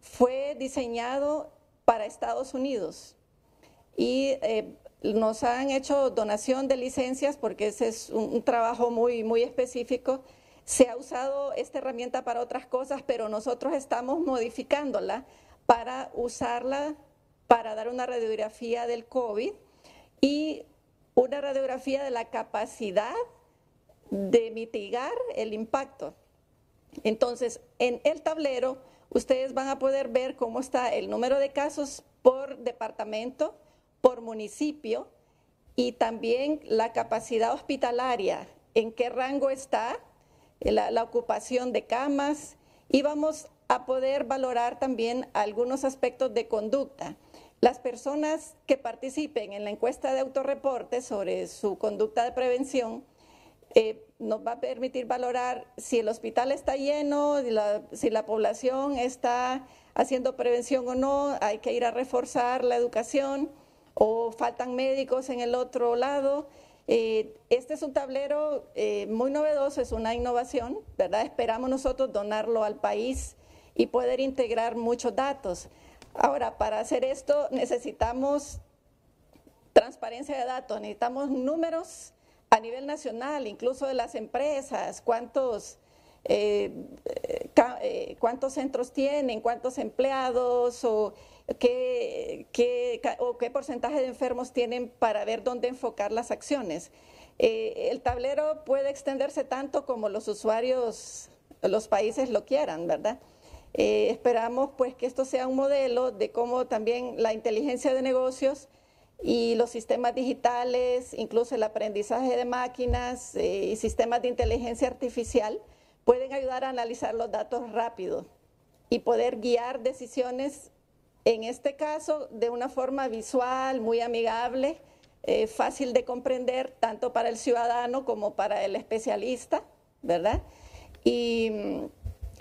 Fue diseñado para Estados Unidos y eh, nos han hecho donación de licencias porque ese es un, un, trabajo muy, muy específico. Se ha usado esta herramienta para otras cosas, pero nosotros estamos modificándola para usarla para dar una radiografía del COVID y una radiografía de la capacidad de mitigar el impacto. Entonces, en el tablero, ustedes van a poder ver cómo está el número de casos por departamento, por municipio y también la capacidad hospitalaria, en qué rango está, eh, la, ocupación de camas y vamos a poder valorar también algunos aspectos de conducta. Las personas que participen en la encuesta de autorreporte sobre su conducta de prevención eh, nos va a permitir valorar si el hospital está lleno, si la, población está haciendo prevención o no, hay que ir a reforzar la educación o faltan médicos en el otro lado. Eh, este es un tablero eh, muy novedoso, es una innovación, ¿verdad? Esperamos nosotros donarlo al país y poder integrar muchos datos. Ahora, para hacer esto necesitamos transparencia de datos, necesitamos números a nivel nacional, incluso de las empresas, cuántos, eh, eh, centros tienen, cuántos empleados o qué, porcentaje de enfermos tienen para ver dónde enfocar las acciones. Eh, el tablero puede extenderse tanto como los usuarios, los países lo quieran, ¿verdad? Eh, esperamos pues que esto sea un modelo de cómo también la inteligencia de negocios y los sistemas digitales, incluso el aprendizaje de máquinas eh, y sistemas de inteligencia artificial pueden ayudar a analizar los datos rápido y poder guiar decisiones, en este caso, de una forma visual, muy amigable, eh, fácil de comprender, tanto para el ciudadano como para el especialista, ¿verdad? Y mm,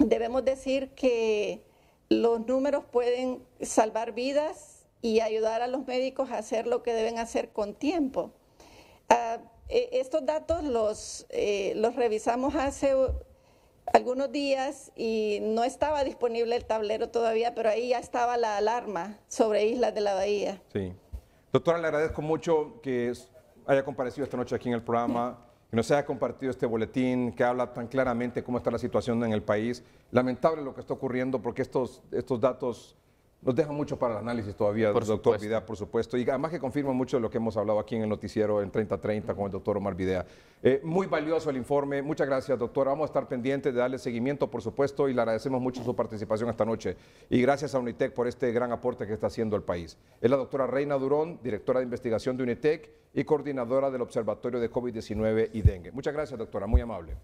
debemos decir que los números pueden salvar vidas y ayudar a los médicos a hacer lo que deben hacer con tiempo. Ah, e, estos datos los, eh, los revisamos hace algunos días y no estaba disponible el tablero todavía, pero ahí ya estaba la alarma sobre Islas de la Bahía. Sí. Doctora, le agradezco mucho que haya comparecido esta noche aquí en el programa que nos haya compartido este boletín, que habla tan claramente cómo está la situación en el país. Lamentable lo que está ocurriendo porque estos, estos datos nos deja mucho para el análisis todavía, doctor Videa, por supuesto. Y además que confirma mucho de lo que hemos hablado aquí en el noticiero en 3030 con el doctor Omar Videa. Eh, muy valioso el informe. Muchas gracias, doctora. Vamos a estar pendientes de darle seguimiento, por supuesto, y le agradecemos mucho su participación esta noche. Y gracias a UNITEC por este gran aporte que está haciendo el país. Es la doctora Reina Durón, directora de investigación de UNITEC y coordinadora del Observatorio de COVID-19 y Dengue. Muchas gracias, doctora. Muy amable.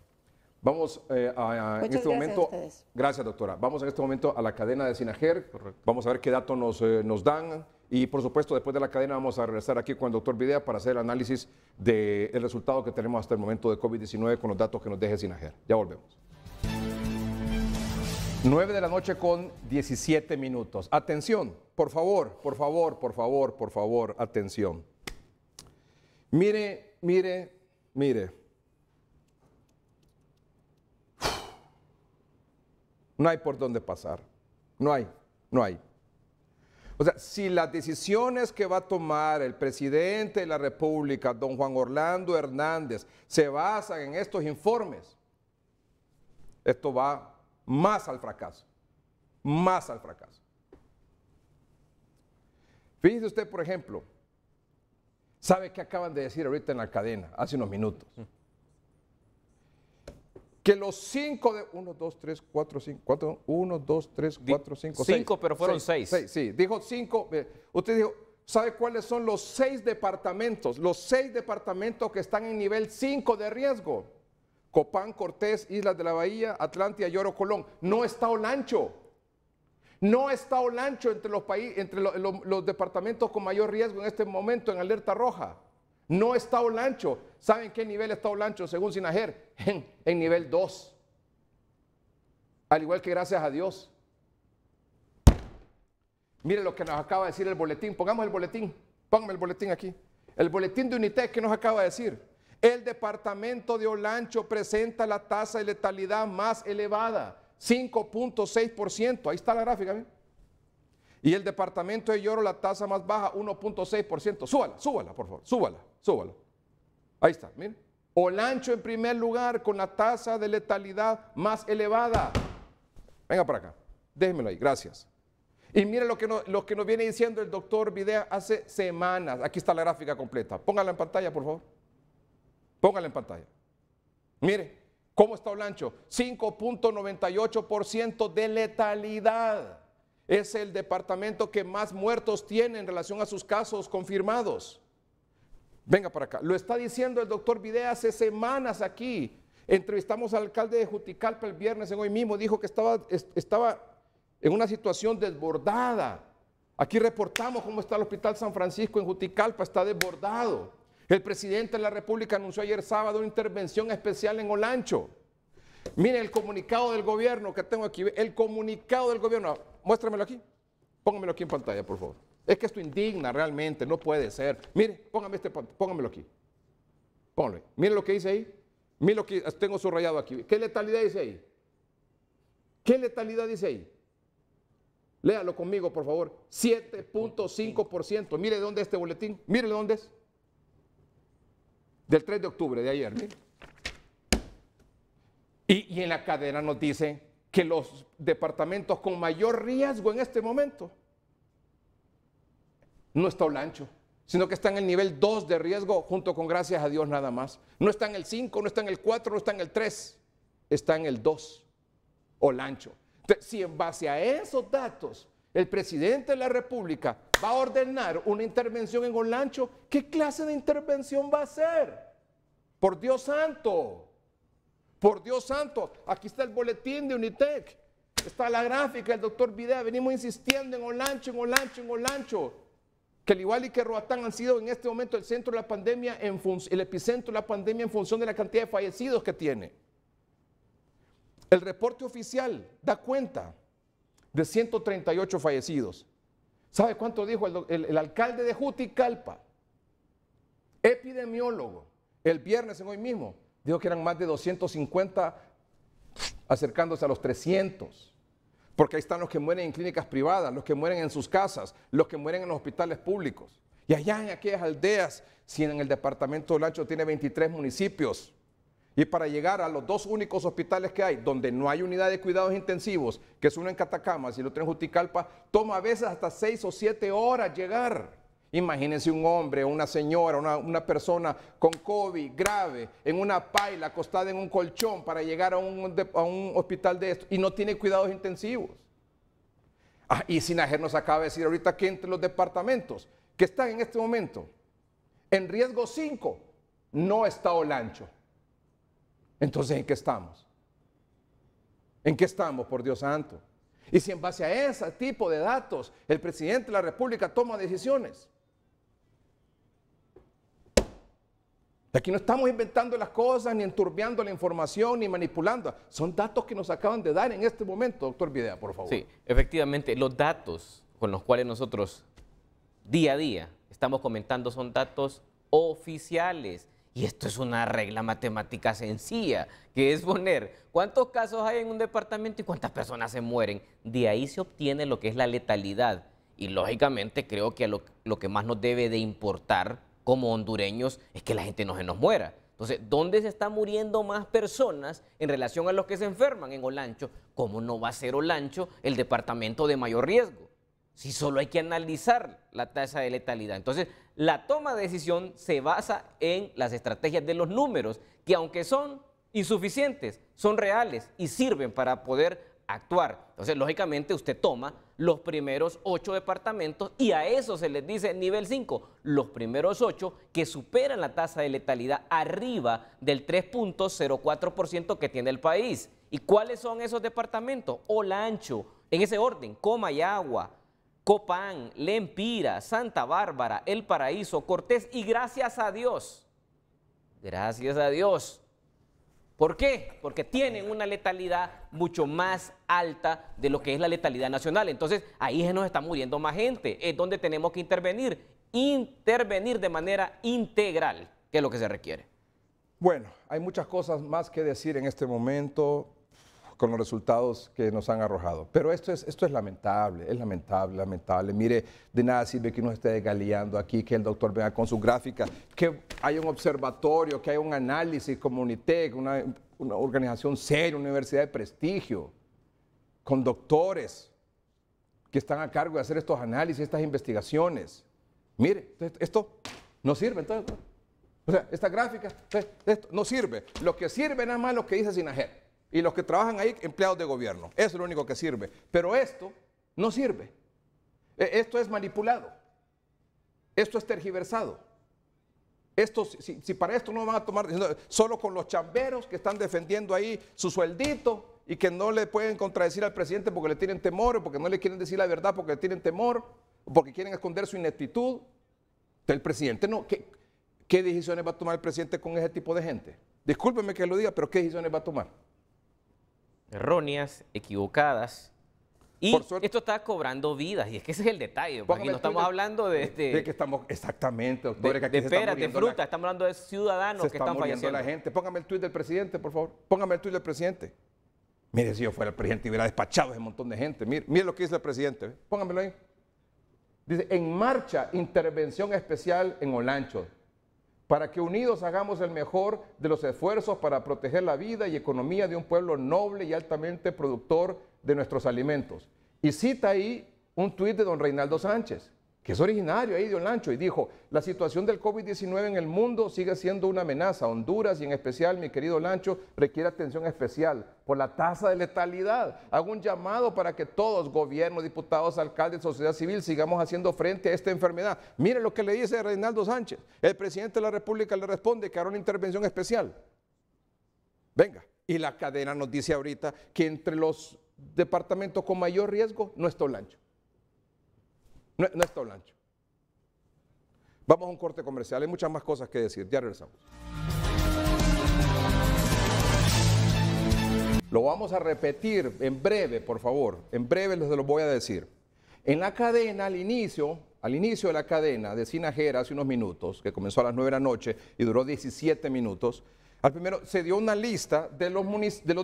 Vamos eh, a, en este momento. gracias, doctora. Vamos en este momento a la cadena de Sinajer. Vamos a ver qué datos eh, nos, dan. Y por supuesto, después de la cadena, vamos a regresar aquí con el doctor Videa para hacer el análisis del resultado que tenemos hasta el momento de COVID-19 con los datos que nos deje Sinajer. Ya volvemos. 9 de la noche con 17 minutos. Atención, por favor, por favor, por favor, por favor, atención. Mire, mire, mire. No hay por dónde pasar. No hay, no hay. O sea, si las decisiones que va a tomar el presidente de la República, don Juan Orlando Hernández, se basan en estos informes, esto va más al fracaso, más al fracaso. Fíjese usted, por ejemplo, ¿sabe qué acaban de decir ahorita en la cadena, hace unos minutos? que los cinco de. Uno, dos, tres, cuatro, cinco. Cuatro, uno, dos, tres, cuatro, cinco, Cinco, pero fueron seis. seis. sí, dijo cinco. Usted dijo, ¿sabe cuáles son los seis departamentos? Los seis departamentos que están en nivel cinco de riesgo. Copán, Cortés, Islas de la Bahía, Atlántida Yoro Colón. No está lancho, No está Olancho entre los, entre los departamentos con mayor riesgo en este momento en alerta roja. No está Olancho. ¿Saben qué nivel está Olancho según Sinajer? [laughs] En, en nivel 2. Al igual que gracias a Dios. Miren lo que nos acaba de decir el boletín. Pongamos el boletín. Póngame el boletín aquí. El boletín de UNITEC que nos acaba de decir. El departamento de Olancho presenta la tasa de letalidad más elevada, 5.6%. Ahí está la gráfica. Y el departamento de Lloro, la tasa más baja, 1.6%. Súbala, súbala, por favor, súbala, súbala. Ahí está, miren. Olancho en primer lugar con la tasa de letalidad más elevada. Venga para acá, déjenmelo ahí, gracias. Y mire lo que, nos, lo que nos viene diciendo el doctor Videa hace semanas. Aquí está la gráfica completa. Póngala en pantalla, por favor. Póngala en pantalla. Mire, ¿cómo está Olancho? 5.98% de letalidad. Es el departamento que más muertos tiene en relación a sus casos confirmados. Venga para acá. Lo está diciendo el doctor Videa hace semanas aquí. Entrevistamos al alcalde de Juticalpa el viernes en hoy mismo. Dijo que estaba, estaba en una situación desbordada. Aquí reportamos cómo está el Hospital San Francisco en Juticalpa. Está desbordado. El presidente de la República anunció ayer sábado una intervención especial en Olancho. Mire el comunicado del gobierno que tengo aquí. El comunicado del gobierno. Muéstramelo aquí. Póngamelo aquí en pantalla, por favor. Es que esto indigna realmente, no puede ser. Mire, póngame este, póngamelo aquí. Póngalo. Mire lo que dice ahí. Mire lo que tengo subrayado aquí. ¿Qué letalidad dice ahí? ¿Qué letalidad dice ahí? Léalo conmigo, por favor. 7.5%. Mire dónde es este boletín. Mire dónde es. Del 3 de octubre de ayer. Y, en la cadena nos dicen que los departamentos con mayor riesgo en este momento no está Olancho, sino que está en el nivel 2 de riesgo junto con gracias a Dios nada más. No está en el 5, no está en el 4, no está en el 3, está en el 2, Olancho. Entonces, si en base a esos datos el presidente de la República va a ordenar una intervención en Olancho, ¿qué clase de intervención va a ser? Por Dios santo. Por Dios santo, aquí está el boletín de Unitec. Está la gráfica del doctor Videa. Venimos insistiendo en Olancho, en Olancho, en Olancho. Que el igual y que Roatán han sido en este momento el centro de la pandemia, en el epicentro de la pandemia en función de la cantidad de fallecidos que tiene. El reporte oficial da cuenta de 138 fallecidos. ¿Sabe cuánto dijo el, el alcalde de Juticalpa? Epidemiólogo, el viernes en hoy mismo, digo que eran más de 250, acercándose a los 300. Porque ahí están los que mueren en clínicas privadas, los que mueren en sus casas, los que mueren en los hospitales públicos. Y allá en aquellas aldeas, si en el departamento de Lancho tiene 23 municipios, y para llegar a los dos únicos hospitales que hay, donde no hay unidad de cuidados intensivos, que es uno en Catacamas y el otro en Juticalpa, toma a veces hasta seis o siete horas llegar. Imagínense un hombre, una señora, una, persona con COVID grave, en una paila, acostada en un colchón para llegar a un, hospital de esto y no tiene cuidados intensivos. Ah, y Sinajer nos acaba de decir ahorita que entre los departamentos que están en este momento en riesgo 5 no está Olancho. Entonces, ¿en qué estamos? ¿En qué estamos, por Dios santo? Y si en base a ese tipo de datos el presidente de la República toma decisiones, Aquí no estamos inventando las cosas, ni enturbiando la información, ni manipulando. Son datos que nos acaban de dar en este momento, doctor Videa, por favor. Sí, efectivamente, los datos con los cuales nosotros día a día estamos comentando son datos oficiales. Y esto es una regla matemática sencilla, que es poner cuántos casos hay en un departamento y cuántas personas se mueren. De ahí se obtiene lo que es la letalidad. Y lógicamente creo que lo, lo que más nos debe de importar como hondureños es que la gente no se nos muera. Entonces, ¿dónde se están muriendo más personas en relación a los que se enferman en Olancho? ¿Cómo no va a ser Olancho el departamento de mayor riesgo? Si solo hay que analizar la tasa de letalidad. Entonces, la toma de decisión se basa en las estrategias de los números, que aunque son insuficientes, son reales y sirven para poder actuar. Entonces, lógicamente, usted toma los primeros ocho departamentos y a eso se les dice nivel 5, los primeros ocho que superan la tasa de letalidad arriba del 3.04% que tiene el país. ¿Y cuáles son esos departamentos? Olancho, en ese orden, Comayagua, Copán, Lempira, Santa Bárbara, El Paraíso, Cortés y gracias a Dios, gracias a Dios, ¿Por qué? Porque tienen una letalidad mucho más alta de lo que es la letalidad nacional. Entonces, ahí se nos está muriendo más gente. Es donde tenemos que intervenir. Intervenir de manera integral, que es lo que se requiere. Bueno, hay muchas cosas más que decir en este momento con los resultados que nos han arrojado. Pero esto es, esto es lamentable, es lamentable, lamentable. Mire, de nada sirve que uno esté galeando aquí, que el doctor venga con su gráfica, que haya un observatorio, que hay un análisis, como una, una organización seria, una universidad de prestigio, con doctores que están a cargo de hacer estos análisis, estas investigaciones. Mire, esto no sirve. o sea, esta gráfica, esto no sirve. Lo que sirve nada más lo que dice Sinajer y los que trabajan ahí, empleados de gobierno. Eso es lo único que sirve. Pero esto no sirve. E, esto es manipulado. Esto es tergiversado. Esto, si, para esto no van a tomar, solo con los chamberos que están defendiendo ahí su sueldito y que no le pueden contradecir al presidente porque le tienen temor, o porque no le quieren decir la verdad porque le tienen temor, o porque quieren esconder su ineptitud. del presidente no, ¿qué, ¿qué decisiones va a tomar el presidente con ese tipo de gente? Discúlpeme que lo diga, pero ¿qué decisiones va a tomar? erróneas, equivocadas. Y esto está cobrando vidas, y es que ese es el detalle. Porque pues, no estamos hablando de, este. de, que estamos, exactamente, doctor, fruta, estamos hablando de ciudadanos que están falleciendo. la gente. Póngame el tuit del presidente, por favor. Póngame el tuit del presidente. Mire, si yo fuera el presidente, hubiera despachado ese montón de gente. Mire, mire lo que dice el presidente. Póngamelo ahí. Dice, en marcha, intervención especial en Olancho para que unidos hagamos el mejor de los esfuerzos para proteger la vida y economía de un pueblo noble y altamente productor de nuestros alimentos. Y cita ahí un tuit de don Reinaldo Sánchez que es originario ahí de Olancho, y dijo, la situación del COVID-19 en el mundo sigue siendo una amenaza. Honduras y en especial, mi querido Olancho, requiere atención especial por la tasa de letalidad. Hago un llamado para que todos, gobiernos, diputados, alcaldes, sociedad civil, sigamos haciendo frente a esta enfermedad. Mire lo que le dice Reinaldo Sánchez. El presidente de la República le responde que hará una intervención especial. Venga. Y la cadena nos dice ahorita que entre los departamentos con mayor riesgo no está Olancho. No, no es Vamos a un corte comercial. Hay muchas más cosas que decir. Ya regresamos. Lo vamos a repetir en breve, por favor. En breve les lo voy a decir. En la cadena, al inicio, al inicio de la cadena de Sinajera, hace unos minutos, que comenzó a las 9 de la noche y duró 17 minutos, al primero se dio una lista de los,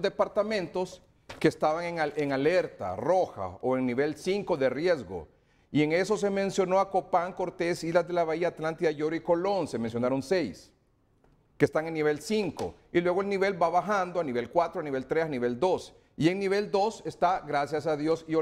departamentos que estaban en, en alerta roja o en nivel 5 de riesgo y en eso se mencionó a Copán, Cortés, Islas de la Bahía, Atlántida, yori y Colón. Se mencionaron seis, que están en nivel 5. Y luego el nivel va bajando a nivel 4, a nivel 3, a nivel 2. Y en nivel 2 está, gracias a Dios, y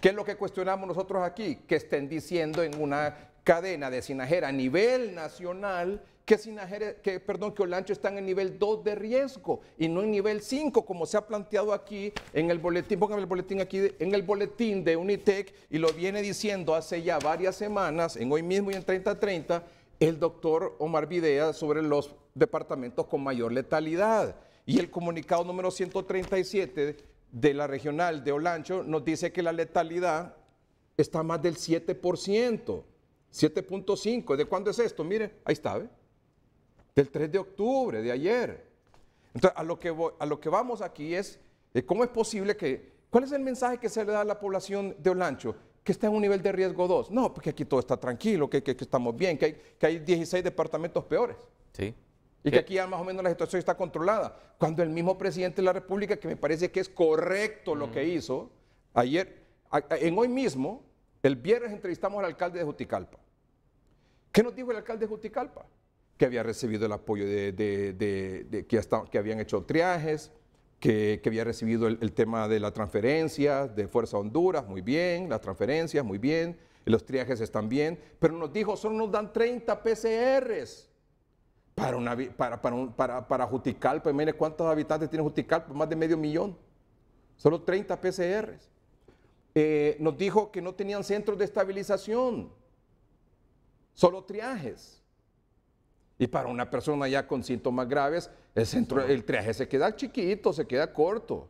¿Qué es lo que cuestionamos nosotros aquí? Que estén diciendo en una cadena de sinajera a nivel nacional que, que, perdón, que Olancho está en nivel 2 de riesgo y no en nivel 5, como se ha planteado aquí en el boletín, póngame el boletín aquí, en el boletín de Unitec y lo viene diciendo hace ya varias semanas, en hoy mismo y en 3030, el doctor Omar Videa sobre los departamentos con mayor letalidad. Y el comunicado número 137 de la regional de Olancho nos dice que la letalidad está más del 7%, 7.5%. ¿De cuándo es esto? Mire, ahí está, ¿ve? del 3 de octubre, de ayer. Entonces, a lo que, a lo que vamos aquí es, eh, ¿cómo es posible que, cuál es el mensaje que se le da a la población de Olancho? Que está en un nivel de riesgo 2. No, porque aquí todo está tranquilo, que, estamos bien, que hay, que hay 16 departamentos peores. Sí. Y que aquí más o menos la situación está controlada. Cuando el mismo presidente de la República, que me parece que es correcto lo que mm. hizo, ayer, en hoy mismo, el viernes entrevistamos al alcalde de Juticalpa. ¿Qué nos dijo el alcalde de Juticalpa? que había recibido el apoyo de, que, hasta, que habían hecho triajes, que, había recibido el, tema de la transferencia de Fuerza Honduras, muy bien, las transferencias, muy bien, los triajes están bien, pero nos dijo, solo nos dan 30 PCRs. Para, una, para, para, para, Juticalpa, pues mire cuántos habitantes tiene Juticalpa, pues más de medio millón. Solo 30 PCRs. Eh, nos dijo que no tenían centros de estabilización, solo triajes. Y para una persona ya con síntomas graves, el, centro, el triaje se queda chiquito, se queda corto.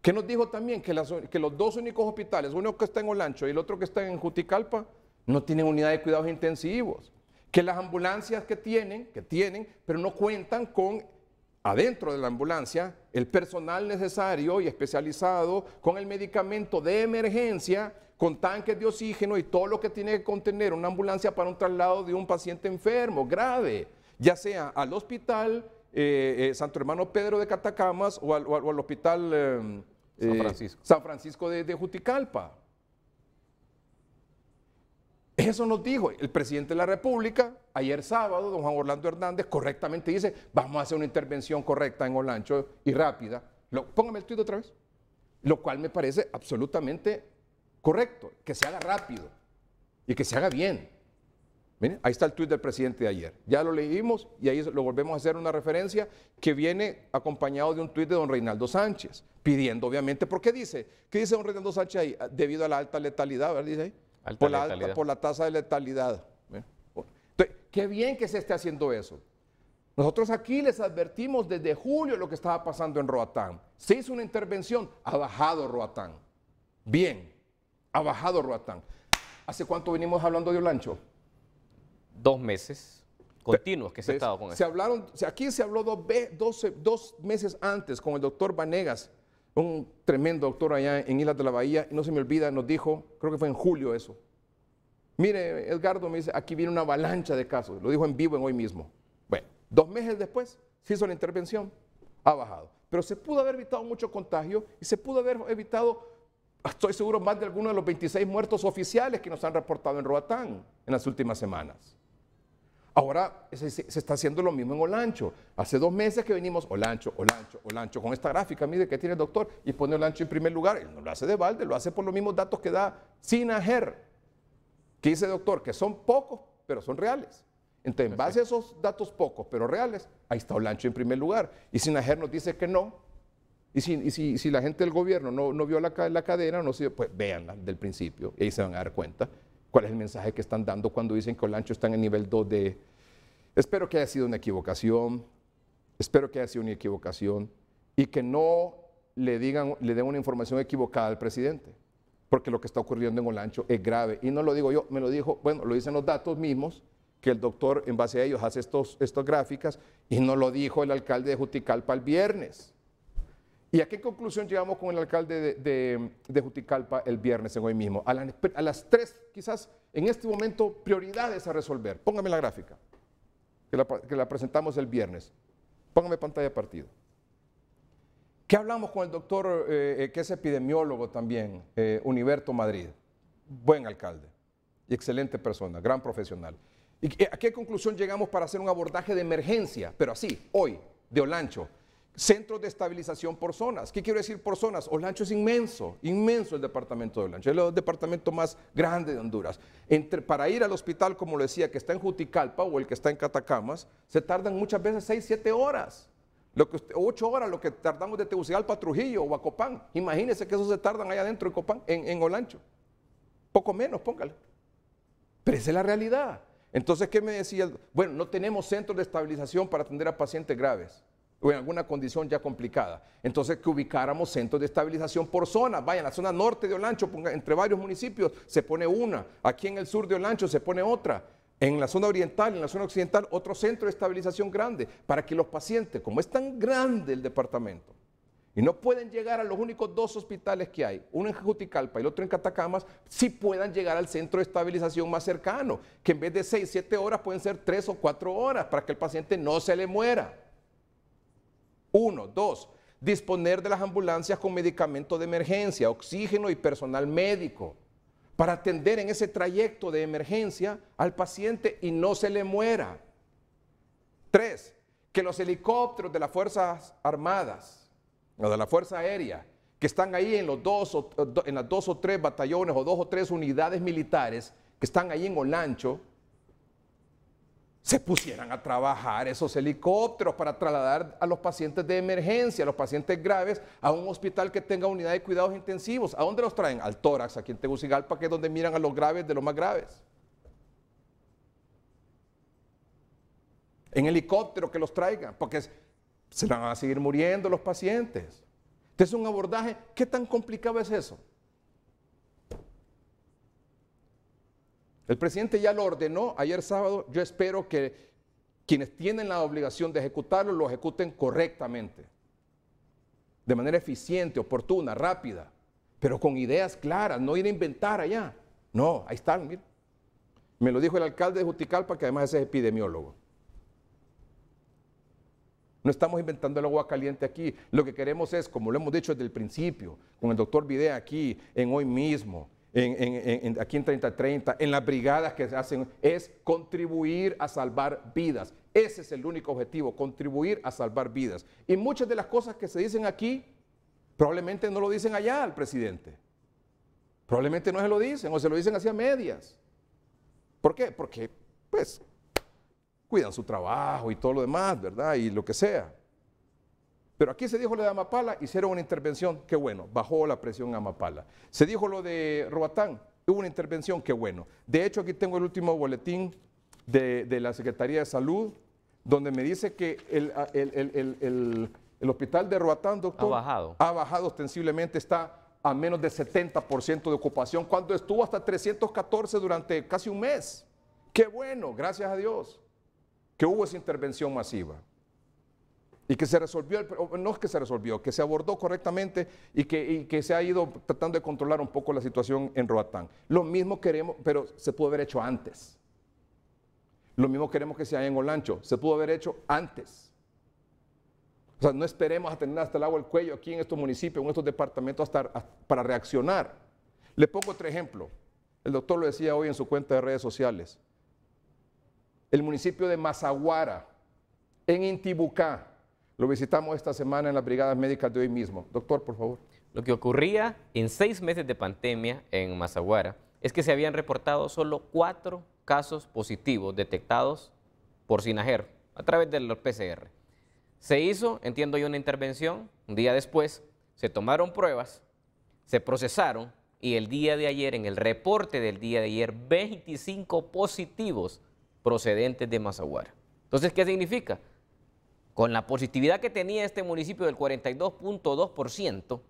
Que nos dijo también? Que, que los dos únicos hospitales, uno que está en Olancho y el otro que está en Juticalpa, no tienen unidad de cuidados intensivos. Que las ambulancias que tienen, que tienen, pero no cuentan con adentro de la ambulancia el personal necesario y especializado con el medicamento de emergencia, con tanques de oxígeno y todo lo que tiene que contener una ambulancia para un traslado de un paciente enfermo, grave ya sea al hospital eh, eh, Santo Hermano Pedro de Catacamas o al, hospital eh, San Francisco, de, Juticalpa. Eso nos dijo el presidente de la República ayer sábado, don Juan Orlando Hernández, correctamente dice, vamos a hacer una intervención correcta en Olancho y rápida. Lo, póngame el tuit otra vez. Lo cual me parece absolutamente correcto, que se haga rápido y que se haga bien ahí está el tuit del presidente de ayer. Ya lo leímos y ahí lo volvemos a hacer una referencia que viene acompañado de un tuit de don Reinaldo Sánchez, pidiendo obviamente, ¿por qué dice? ¿Qué dice don Reinaldo Sánchez ahí? Ah, debido a la alta letalidad, ¿verdad? Dice ahí. Alta por, la por, la tasa de letalidad. qué bien que se esté haciendo eso. Nosotros aquí les advertimos desde julio lo que estaba pasando en Roatán. Se hizo una intervención, ha bajado Roatán. Bien, ha bajado Roatán. ¿Hace cuánto venimos hablando de Olancho? dos meses continuos que se ha estado con se Hablaron, aquí se habló dos, 12 eh, dos meses antes con el doctor Vanegas, un tremendo doctor allá en Islas de la Bahía, y no se me olvida, nos dijo, creo que fue en julio eso. Mire, Edgardo me dice, aquí viene una avalancha de casos, lo dijo en vivo en hoy mismo. Bueno, dos meses después se hizo la intervención, ha bajado. Pero se pudo haber evitado mucho contagio y se pudo haber evitado, ah, estoy seguro, más de algunos de los 26 muertos oficiales que nos han reportado en Roatán en las últimas semanas. Ahora se, está haciendo lo mismo en Olancho. Hace dos meses que venimos, Olancho, Olancho, Olancho, con esta gráfica, mire, que tiene el doctor? Y pone Olancho en primer lugar. Él no lo hace de balde, lo hace por los mismos datos que da Sinajer, que dice doctor, que son pocos, pero son reales. Entonces, en base a esos datos pocos, pero reales, ahí está Olancho en primer lugar. Y Sinajer nos dice que no. Y si, la gente del gobierno no, vio la, cadena, no se, pues véanla del principio, y ahí se van a dar cuenta ¿Cuál es el mensaje que están dando cuando dicen que Olancho está en el nivel 2 d Espero que haya sido una equivocación, espero que haya sido una equivocación y que no le, digan, le den una información equivocada al presidente, porque lo que está ocurriendo en Olancho es grave. Y no lo digo yo, me lo dijo, bueno, lo dicen los datos mismos, que el doctor en base a ellos hace estos, estas gráficas y no lo dijo el alcalde de Juticalpa el viernes. ¿Y a qué conclusión llegamos con el alcalde de, Juticalpa el viernes en hoy mismo? A las, tres, quizás, en este momento, prioridades a resolver. Póngame la gráfica, que la, presentamos el viernes. Póngame pantalla partido. ¿Qué hablamos con el doctor, eh, eh, que es epidemiólogo también, eh, Uniberto Madrid? Buen alcalde excelente persona, gran profesional. ¿Y a qué conclusión llegamos para hacer un abordaje de emergencia? Pero así, hoy, de Olancho centros de estabilización por zonas. ¿Qué quiero decir por zonas? Olancho es inmenso, inmenso el departamento de Olancho, es el departamento más grande de Honduras. para ir al hospital, como lo decía, que está en Juticalpa o el que está en Catacamas, se tardan muchas veces 6, 7 horas. Lo que, 8 horas lo que tardamos de Tegucigalpa a Trujillo o a Copán. Imagínense que eso se tardan allá adentro en Copán, en, en Olancho. Poco menos, póngale. Pero esa es la realidad. Entonces, ¿qué me decía? Bueno, no tenemos centros de estabilización para atender a pacientes graves o en alguna condición ya complicada. Entonces, que ubicáramos centros de estabilización por zona, Vaya, en la zona norte de Olancho, entre varios municipios, se pone una. Aquí en el sur de Olancho se pone otra. En la zona oriental, en la zona occidental, otro centro de estabilización grande para que los pacientes, como es tan grande el departamento, y no pueden llegar a los únicos dos hospitales que hay, uno en Juticalpa y el otro en Catacamas, si puedan llegar al centro de estabilización más cercano, que en vez de seis siete horas pueden ser tres o cuatro horas para que el paciente no se le muera. Uno, dos, disponer de las ambulancias con medicamentos de emergencia, oxígeno y personal médico para atender en ese trayecto de emergencia al paciente y no se le muera. Tres, que los helicópteros de las Fuerzas Armadas o de la Fuerza Aérea que están ahí en, los dos o, en las dos o tres batallones o dos o tres unidades militares que están ahí en Olancho, se pusieran a trabajar esos helicópteros para trasladar a los pacientes de emergencia, a los pacientes graves, a un hospital que tenga unidad de cuidados intensivos. ¿A dónde los traen? Al tórax, aquí en Tegucigalpa, que es donde miran a los graves de los más graves. En helicóptero que los traigan, porque se van a seguir muriendo los pacientes. Entonces, un abordaje, ¿qué tan complicado es eso? El presidente ya lo ordenó ayer sábado. Yo espero que quienes tienen la obligación de ejecutarlo lo ejecuten correctamente, de manera eficiente, oportuna, rápida, pero con ideas claras, no ir a inventar allá. No, ahí están, miren. Me lo dijo el alcalde de Juticalpa, que además es epidemiólogo. No estamos inventando el agua caliente aquí. Lo que queremos es, como lo hemos dicho desde el principio, con el doctor Videa aquí, en hoy mismo, en, en, en, aquí en 3030, en las brigadas que se hacen, es contribuir a salvar vidas. Ese es el único objetivo, contribuir a salvar vidas. Y muchas de las cosas que se dicen aquí, probablemente no lo dicen allá al presidente. Probablemente no se lo dicen o se lo dicen hacia medias. ¿Por qué? Porque, pues, cuidan su trabajo y todo lo demás, ¿verdad? Y lo que sea. Pero aquí se dijo lo de Amapala, hicieron una intervención, qué bueno, bajó la presión Amapala. Se dijo lo de Roatán, hubo una intervención, qué bueno. De hecho, aquí tengo el último boletín de, la Secretaría de Salud, donde me dice que el, hospital de Roatán, doctor, ha bajado. ha bajado ostensiblemente, está a menos de 70% de ocupación, cuando estuvo hasta 314 durante casi un mes. Qué bueno, gracias a Dios, que hubo esa intervención masiva y que se resolvió, no es que se resolvió, que se abordó correctamente y que, se ha ido tratando de controlar un poco la situación en Roatán. Lo mismo queremos, pero se pudo haber hecho antes. Lo mismo queremos que se en Olancho, se pudo haber hecho antes. O sea, no esperemos a tener hasta el agua el cuello aquí en estos municipios, en estos departamentos hasta, para reaccionar. Le pongo otro ejemplo. El doctor lo decía hoy en su cuenta de redes sociales. El municipio de Mazaguara, en Intibucá, lo visitamos esta semana en las brigadas médicas de hoy mismo. Doctor, por favor. Lo que ocurría en seis meses de pandemia en Mazaguara es que se habían reportado solo cuatro casos positivos detectados por Sinajer a través del PCR. Se hizo, entiendo yo, una intervención. Un día después se tomaron pruebas, se procesaron y el día de ayer, en el reporte del día de ayer, 25 positivos procedentes de Mazaguara. Entonces, ¿qué significa? con la positividad que tenía este municipio del 42.2%,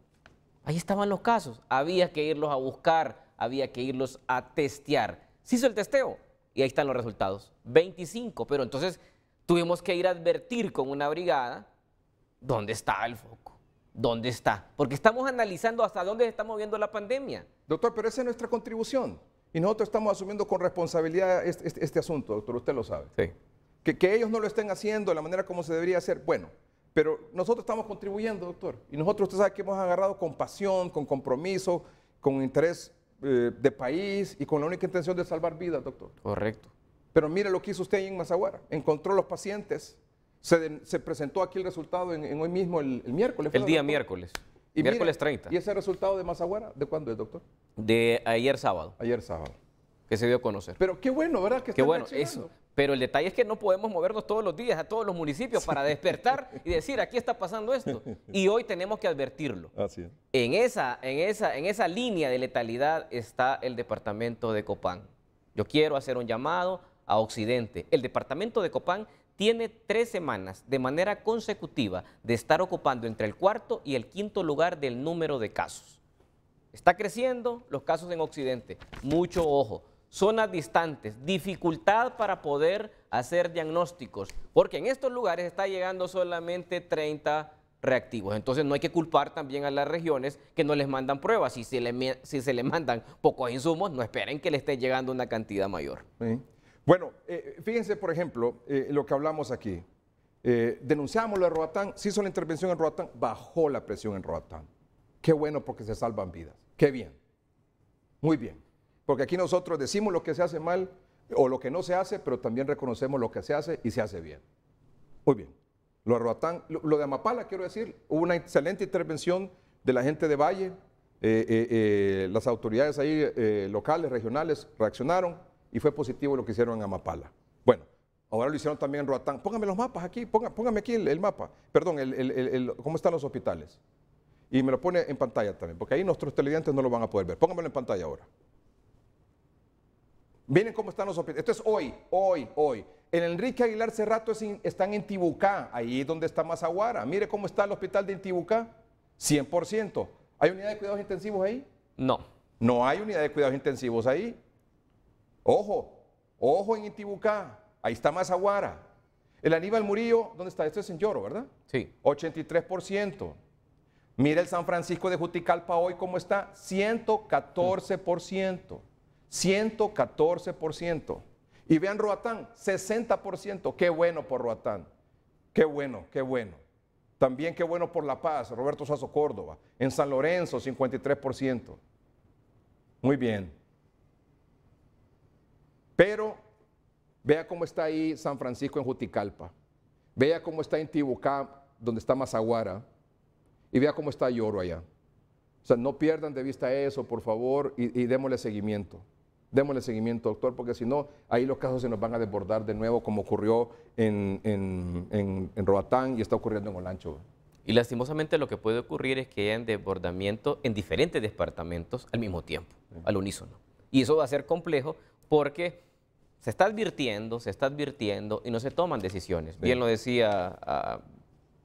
ahí estaban los casos. Había que irlos a buscar, había que irlos a testear. Se hizo el testeo y ahí están los resultados. 25, pero entonces tuvimos que ir a advertir con una brigada dónde está el foco, dónde está. Porque estamos analizando hasta dónde se está moviendo la pandemia. Doctor, pero esa es nuestra contribución. Y nosotros estamos asumiendo con responsabilidad este, este, este asunto, doctor, usted lo sabe. Sí. Que, ellos no lo estén haciendo de la manera como se debería hacer, bueno, pero nosotros estamos contribuyendo, doctor. Y nosotros, usted sabe que hemos agarrado con pasión, con compromiso, con interés eh, de país y con la única intención de salvar vidas, doctor. Correcto. Pero mire lo que hizo usted ahí en Mazaguara. Encontró los pacientes. Se, presentó aquí el resultado en, hoy mismo, el, miércoles. El día miércoles. miércoles 30. ¿Y ese resultado de Mazaguara, de cuándo es, doctor? De ayer sábado. Ayer sábado que se dio a conocer. Pero qué bueno, ¿verdad? Que qué bueno, eso. Pero el detalle es que no podemos movernos todos los días a todos los municipios para despertar y decir, aquí está pasando esto. Y hoy tenemos que advertirlo. En esa, en esa, en esa línea de letalidad está el departamento de Copán. Yo quiero hacer un llamado a Occidente. El departamento de Copán tiene tres semanas de manera consecutiva de estar ocupando entre el cuarto y el quinto lugar del número de casos. Está creciendo los casos en Occidente. Mucho ojo zonas distantes, dificultad para poder hacer diagnósticos, porque en estos lugares está llegando solamente 30 reactivos. Entonces no hay que culpar también a las regiones que no les mandan pruebas. Si se le, si se mandan pocos insumos, no esperen que le esté llegando una cantidad mayor. Bueno, eh, fíjense, por ejemplo, eh, lo que hablamos aquí. Eh, denunciamos lo de Roatán, se hizo la intervención en Roatán, bajó la presión en Roatán. Qué bueno porque se salvan vidas. Qué bien. Muy bien. Porque aquí nosotros decimos lo que se hace mal o lo que no se hace, pero también reconocemos lo que se hace y se hace bien. Muy bien. Lo, de Amapala, quiero decir, hubo una excelente intervención de la gente de Valle, eh, eh, eh, las autoridades ahí locales, regionales, reaccionaron y fue positivo lo que hicieron en Amapala. Bueno, ahora lo hicieron también en Roatán. Póngame los mapas aquí, póngame aquí el, mapa, perdón, cómo están los hospitales. Y me lo pone en pantalla también, porque ahí nuestros televidentes no lo van a poder ver. Póngamelo en pantalla ahora. Miren cómo están los hospitales. Esto es hoy, hoy, hoy. El Enrique Aguilar Cerrato están en Tibucá, ahí es donde está Mazaguara. Mire cómo está el hospital de Tibucá, 100%. ¿Hay unidad de cuidados intensivos ahí? No. No hay unidad de cuidados intensivos ahí. Ojo, ojo en Intibucá, ahí está Mazaguara. El Aníbal Murillo, ¿dónde está? Esto es en Lloro, ¿verdad? Sí. 83%. Mire el San Francisco de Juticalpa hoy cómo está, 114%. 114%. Y vean Roatán, 60%. Qué bueno por Roatán. Qué bueno, qué bueno. También qué bueno por La Paz, Roberto Sazo Córdoba. En San Lorenzo, 53%. Muy bien. Pero vea cómo está ahí San Francisco en Juticalpa. Vea cómo está en Tibucá, donde está Mazaguara. Y vea cómo está Lloro allá. O sea, no pierdan de vista eso, por favor, y démosle seguimiento démosle seguimiento, doctor, porque si no, ahí los casos se nos van a desbordar de nuevo, como ocurrió en, en, Roatán y está ocurriendo en Olancho. Y lastimosamente lo que puede ocurrir es que haya desbordamiento en diferentes departamentos al mismo tiempo, al unísono. Y eso va a ser complejo porque se está advirtiendo, se está advirtiendo y no se toman decisiones. Bien lo decía ah,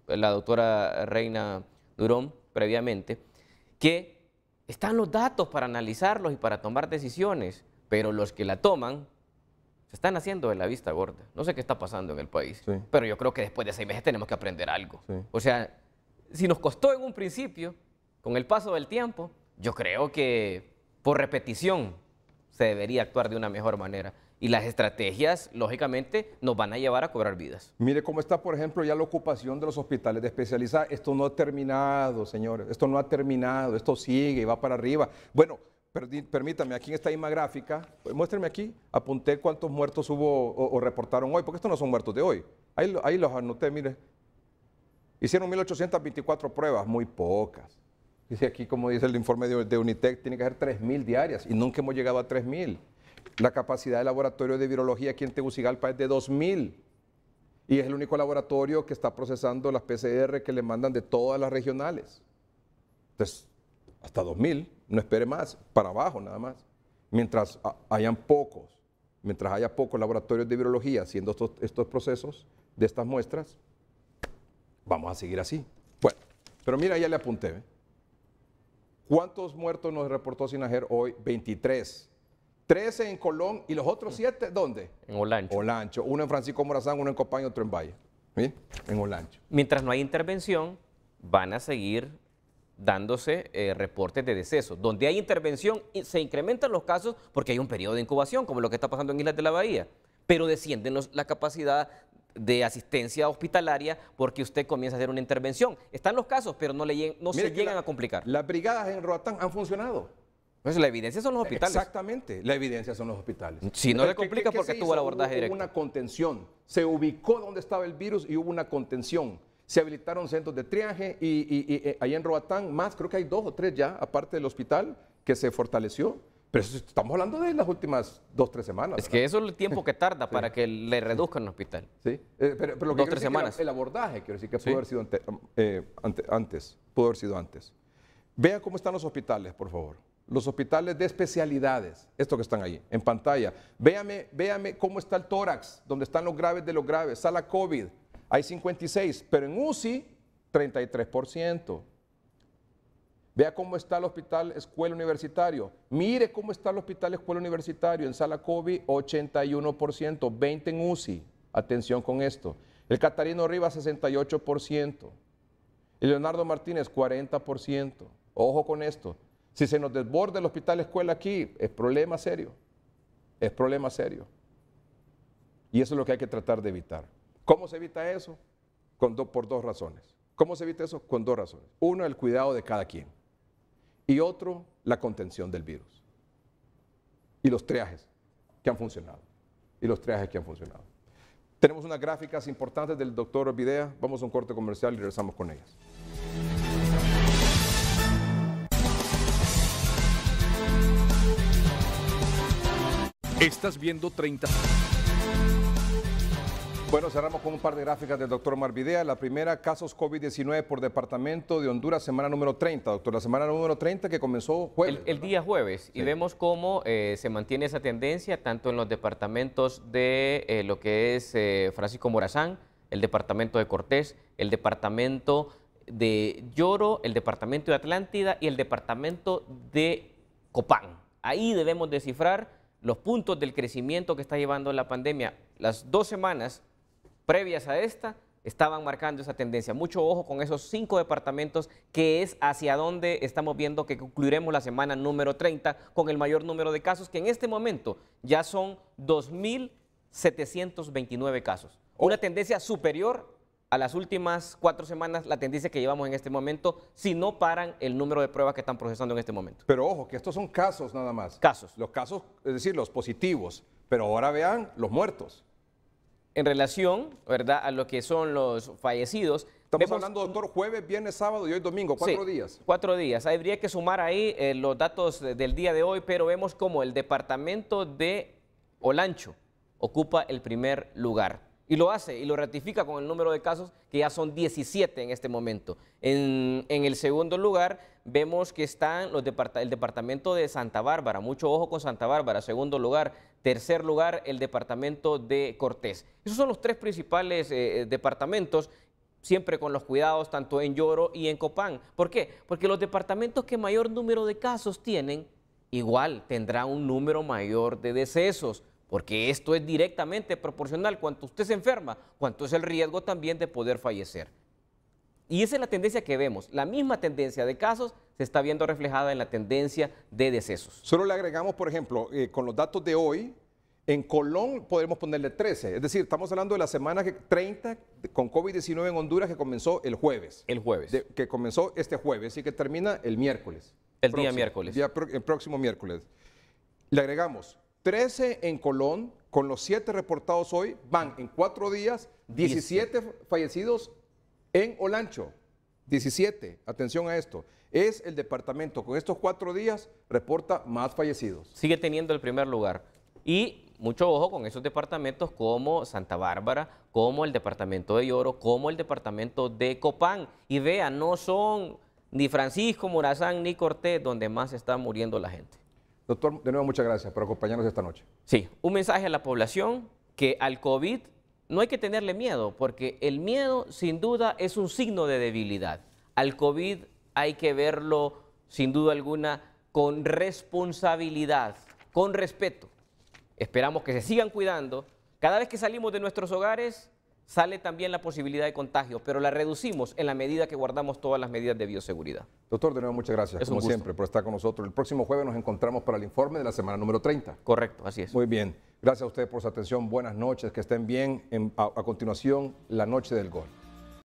la doctora Reina Durón previamente, que están los datos para analizarlos y para tomar decisiones pero los que la toman se están haciendo de la vista gorda. No sé qué está pasando en el país, pero yo creo que después de seis meses tenemos que aprender algo. O sea, si nos costó en un principio, con el paso del tiempo, yo creo que por repetición se debería actuar de una mejor manera. Y las estrategias, lógicamente, nos van a llevar a cobrar vidas. Mire cómo está, por ejemplo, ya la ocupación de los hospitales de especializada Esto no ha terminado, señores. Esto no ha terminado. Esto sigue y va para arriba. Bueno, permítame, aquí en esta misma gráfica, pues, muéstrame aquí, apunté cuántos muertos hubo o, reportaron hoy, porque estos no son muertos de hoy. Ahí, los anoté, mire. Hicieron 1.824 pruebas, muy pocas. Dice aquí, como dice el informe de, UNITEC, tiene que ser 3.000 diarias y nunca hemos llegado a 3.000. La capacidad de laboratorio de virología aquí en Tegucigalpa es de 2.000 y es el único laboratorio que está procesando las PCR que le mandan de todas las regionales. Entonces, hasta 2.000 no espere más, para abajo nada más. Mientras hayan pocos, mientras haya pocos laboratorios de virología haciendo estos, procesos de estas muestras, vamos a seguir así. Bueno, pero mira, ya le apunté. ¿eh? ¿Cuántos muertos nos reportó Sinajer hoy? 23. 13 en Colón y los otros 7, ¿dónde? En Olancho. Olancho. Uno en Francisco Morazán, uno en Copaña, otro en Valle. ¿Sí? En Olancho. Mientras no hay intervención, van a seguir dándose eh, reportes de decesos. Donde hay intervención, se incrementan los casos porque hay un periodo de incubación, como lo que está pasando en Islas de la Bahía, pero descienden los, la capacidad de asistencia hospitalaria porque usted comienza a hacer una intervención. Están los casos, pero no, no se llegan a complicar. Las brigadas en Roatán han funcionado. Pues la evidencia son los hospitales. Exactamente, la evidencia son los hospitales. Si no le complica porque tuvo el abordaje directo. Hubo una contención, se ubicó donde estaba el virus y hubo una contención se habilitaron centros de triaje y, eh, ahí en Roatán más, creo que hay dos o tres ya, aparte del hospital, que se fortaleció. Pero estamos hablando de las últimas dos, tres semanas. Es que eso es el tiempo que tarda [laughs] para que le reduzcan el hospital. Sí, eh, pero, lo que dos, tres semanas. Que el abordaje, quiero decir que pudo haber sido um, eh, antes, pudo haber sido antes. Vea cómo están los hospitales, por favor. Los hospitales de especialidades, estos que están ahí, en pantalla. Véame, véame cómo está el tórax, donde están los graves de los graves, sala COVID, hay 56, pero en UCI 33%. Vea cómo está el hospital escuela universitario. Mire cómo está el hospital escuela universitario. En sala COVID, 81%, 20 en UCI. Atención con esto. El Catarino Rivas, 68%. El Leonardo Martínez, 40%. Ojo con esto. Si se nos desborda el hospital escuela aquí, es problema serio. Es problema serio. Y eso es lo que hay que tratar de evitar. ¿Cómo se evita eso? Con por dos razones. ¿Cómo se evita eso? Con dos razones. Uno, el cuidado de cada quien. Y otro, la contención del virus. Y los triajes que han funcionado. Y los triajes que han funcionado. Tenemos unas gráficas importantes del doctor Videa. Vamos a un corte comercial y regresamos con ellas. Estás viendo 30. Bueno, cerramos con un par de gráficas del doctor Marvidea. La primera, casos COVID-19 por departamento de Honduras, semana número 30, doctor. La semana número 30 que comenzó jueves. El, día jueves. Y vemos cómo eh, se mantiene esa tendencia tanto en los departamentos de eh, lo que es eh, Francisco Morazán, el departamento de Cortés, el departamento de Lloro, el departamento de Atlántida y el departamento de Copán. Ahí debemos descifrar los puntos del crecimiento que está llevando la pandemia. Las dos semanas previas a esta estaban marcando esa tendencia. Mucho ojo con esos cinco departamentos, que es hacia donde estamos viendo que concluiremos la semana número 30 con el mayor número de casos, que en este momento ya son 2.729 casos. Oh. Una tendencia superior a las últimas cuatro semanas, la tendencia que llevamos en este momento, si no paran el número de pruebas que están procesando en este momento. Pero ojo, que estos son casos nada más. Casos. Los casos, es decir, los positivos. Pero ahora vean los muertos en relación, ¿verdad?, a lo que son los fallecidos. Estamos hablando, doctor, jueves, viernes, sábado y hoy domingo, cuatro días. Cuatro días. Habría que sumar ahí eh, los datos del día de hoy, pero vemos como el departamento de Olancho ocupa el primer lugar. Y lo hace y lo ratifica con el número de casos, que ya son 17 en este momento. En, el segundo lugar, vemos que están los el departamento de Santa Bárbara. Mucho ojo con Santa Bárbara, segundo lugar. Tercer lugar, el departamento de Cortés. Esos son los tres principales eh, eh, departamentos, siempre con los cuidados, tanto en Lloro y en Copán. ¿Por qué? Porque los departamentos que mayor número de casos tienen, igual tendrá un número mayor de decesos, porque esto es directamente proporcional. Cuanto usted se enferma, cuanto es el riesgo también de poder fallecer. Y esa es la tendencia que vemos. La misma tendencia de casos se está viendo reflejada en la tendencia de decesos. Solo le agregamos, por ejemplo, eh, con los datos de hoy, en Colón podemos ponerle 13. Es decir, estamos hablando de la semana que, 30 con COVID-19 en Honduras que comenzó el jueves. El jueves. que comenzó este jueves y que termina el miércoles. El día miércoles. el próximo miércoles. Le agregamos 13 en Colón, con los 7 reportados hoy, van en 4 días 17 fallecidos en Olancho, 17, atención a esto, es el departamento con estos cuatro días reporta más fallecidos. Sigue teniendo el primer lugar. Y mucho ojo con esos departamentos como Santa Bárbara, como el departamento de Lloro, como el departamento de Copán. Y vean, no son ni Francisco Morazán ni Cortés donde más está muriendo la gente. Doctor, de nuevo muchas gracias por acompañarnos esta noche. Sí, un mensaje a la población que al COVID no hay que tenerle miedo, porque el miedo sin duda es un signo de debilidad. Al COVID hay que verlo sin duda alguna con responsabilidad, con respeto. Esperamos que se sigan cuidando. Cada vez que salimos de nuestros hogares, sale también la posibilidad de contagio, pero la reducimos en la medida que guardamos todas las medidas de bioseguridad. Doctor, de nuevo muchas gracias, como siempre, por estar con nosotros. El próximo jueves nos encontramos para el informe de la semana número 30. Correcto, así es. Muy bien. Gracias a ustedes por su atención. Buenas noches, que estén bien. a continuación, la noche del gol.